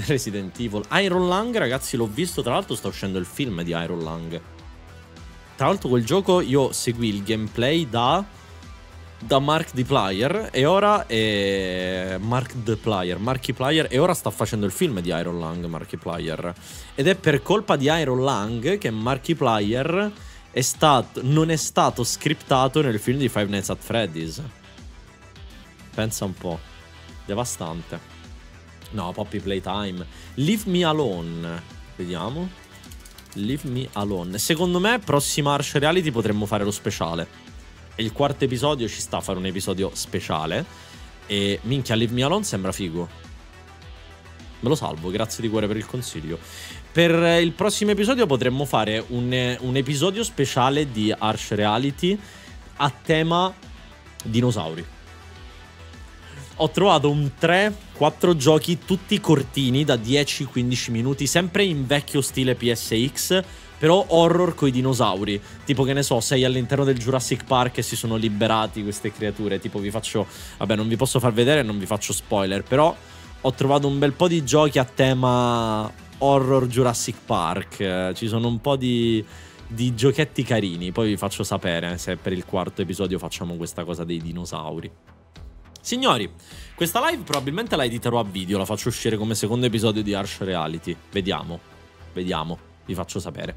[LAUGHS] Resident Evil. Iron Lung, ragazzi, l'ho visto. Tra l'altro, sta uscendo il film di Iron Lung. Tra l'altro, quel gioco io seguì il gameplay da. Da Mark the Player e ora è Mark the Plier, Marky Player, e ora sta facendo il film di Iron Lang, Marky Plier. Ed è per colpa di Iron Lang che Marky Player è stato, non è stato scriptato nel film di Five Nights at Freddy's. Pensa un po'. Devastante. No, Poppy Playtime. Leave Me Alone. Vediamo. Leave Me Alone. Secondo me, prossima Arch Reality potremmo fare lo speciale. Il quarto episodio ci sta a fare un episodio speciale. E minchia, Leave Me Alone sembra figo. Me lo salvo, grazie di cuore per il consiglio. Per eh, il prossimo episodio potremmo fare un, eh, un episodio speciale di Arch Reality a tema dinosauri ho trovato un 3-4 giochi tutti cortini da 10-15 minuti, sempre in vecchio stile PSX, però horror coi dinosauri. Tipo che ne so, sei all'interno del Jurassic Park e si sono liberati queste creature. Tipo vi faccio... Vabbè, non vi posso far vedere, non vi faccio spoiler, però ho trovato un bel po' di giochi a tema horror Jurassic Park. Ci sono un po' di di giochetti carini. Poi vi faccio sapere se per il quarto episodio facciamo questa cosa dei dinosauri. Signori, questa live probabilmente la editerò a video, la faccio uscire come secondo episodio di Arch Reality. Vediamo, vediamo, vi faccio sapere.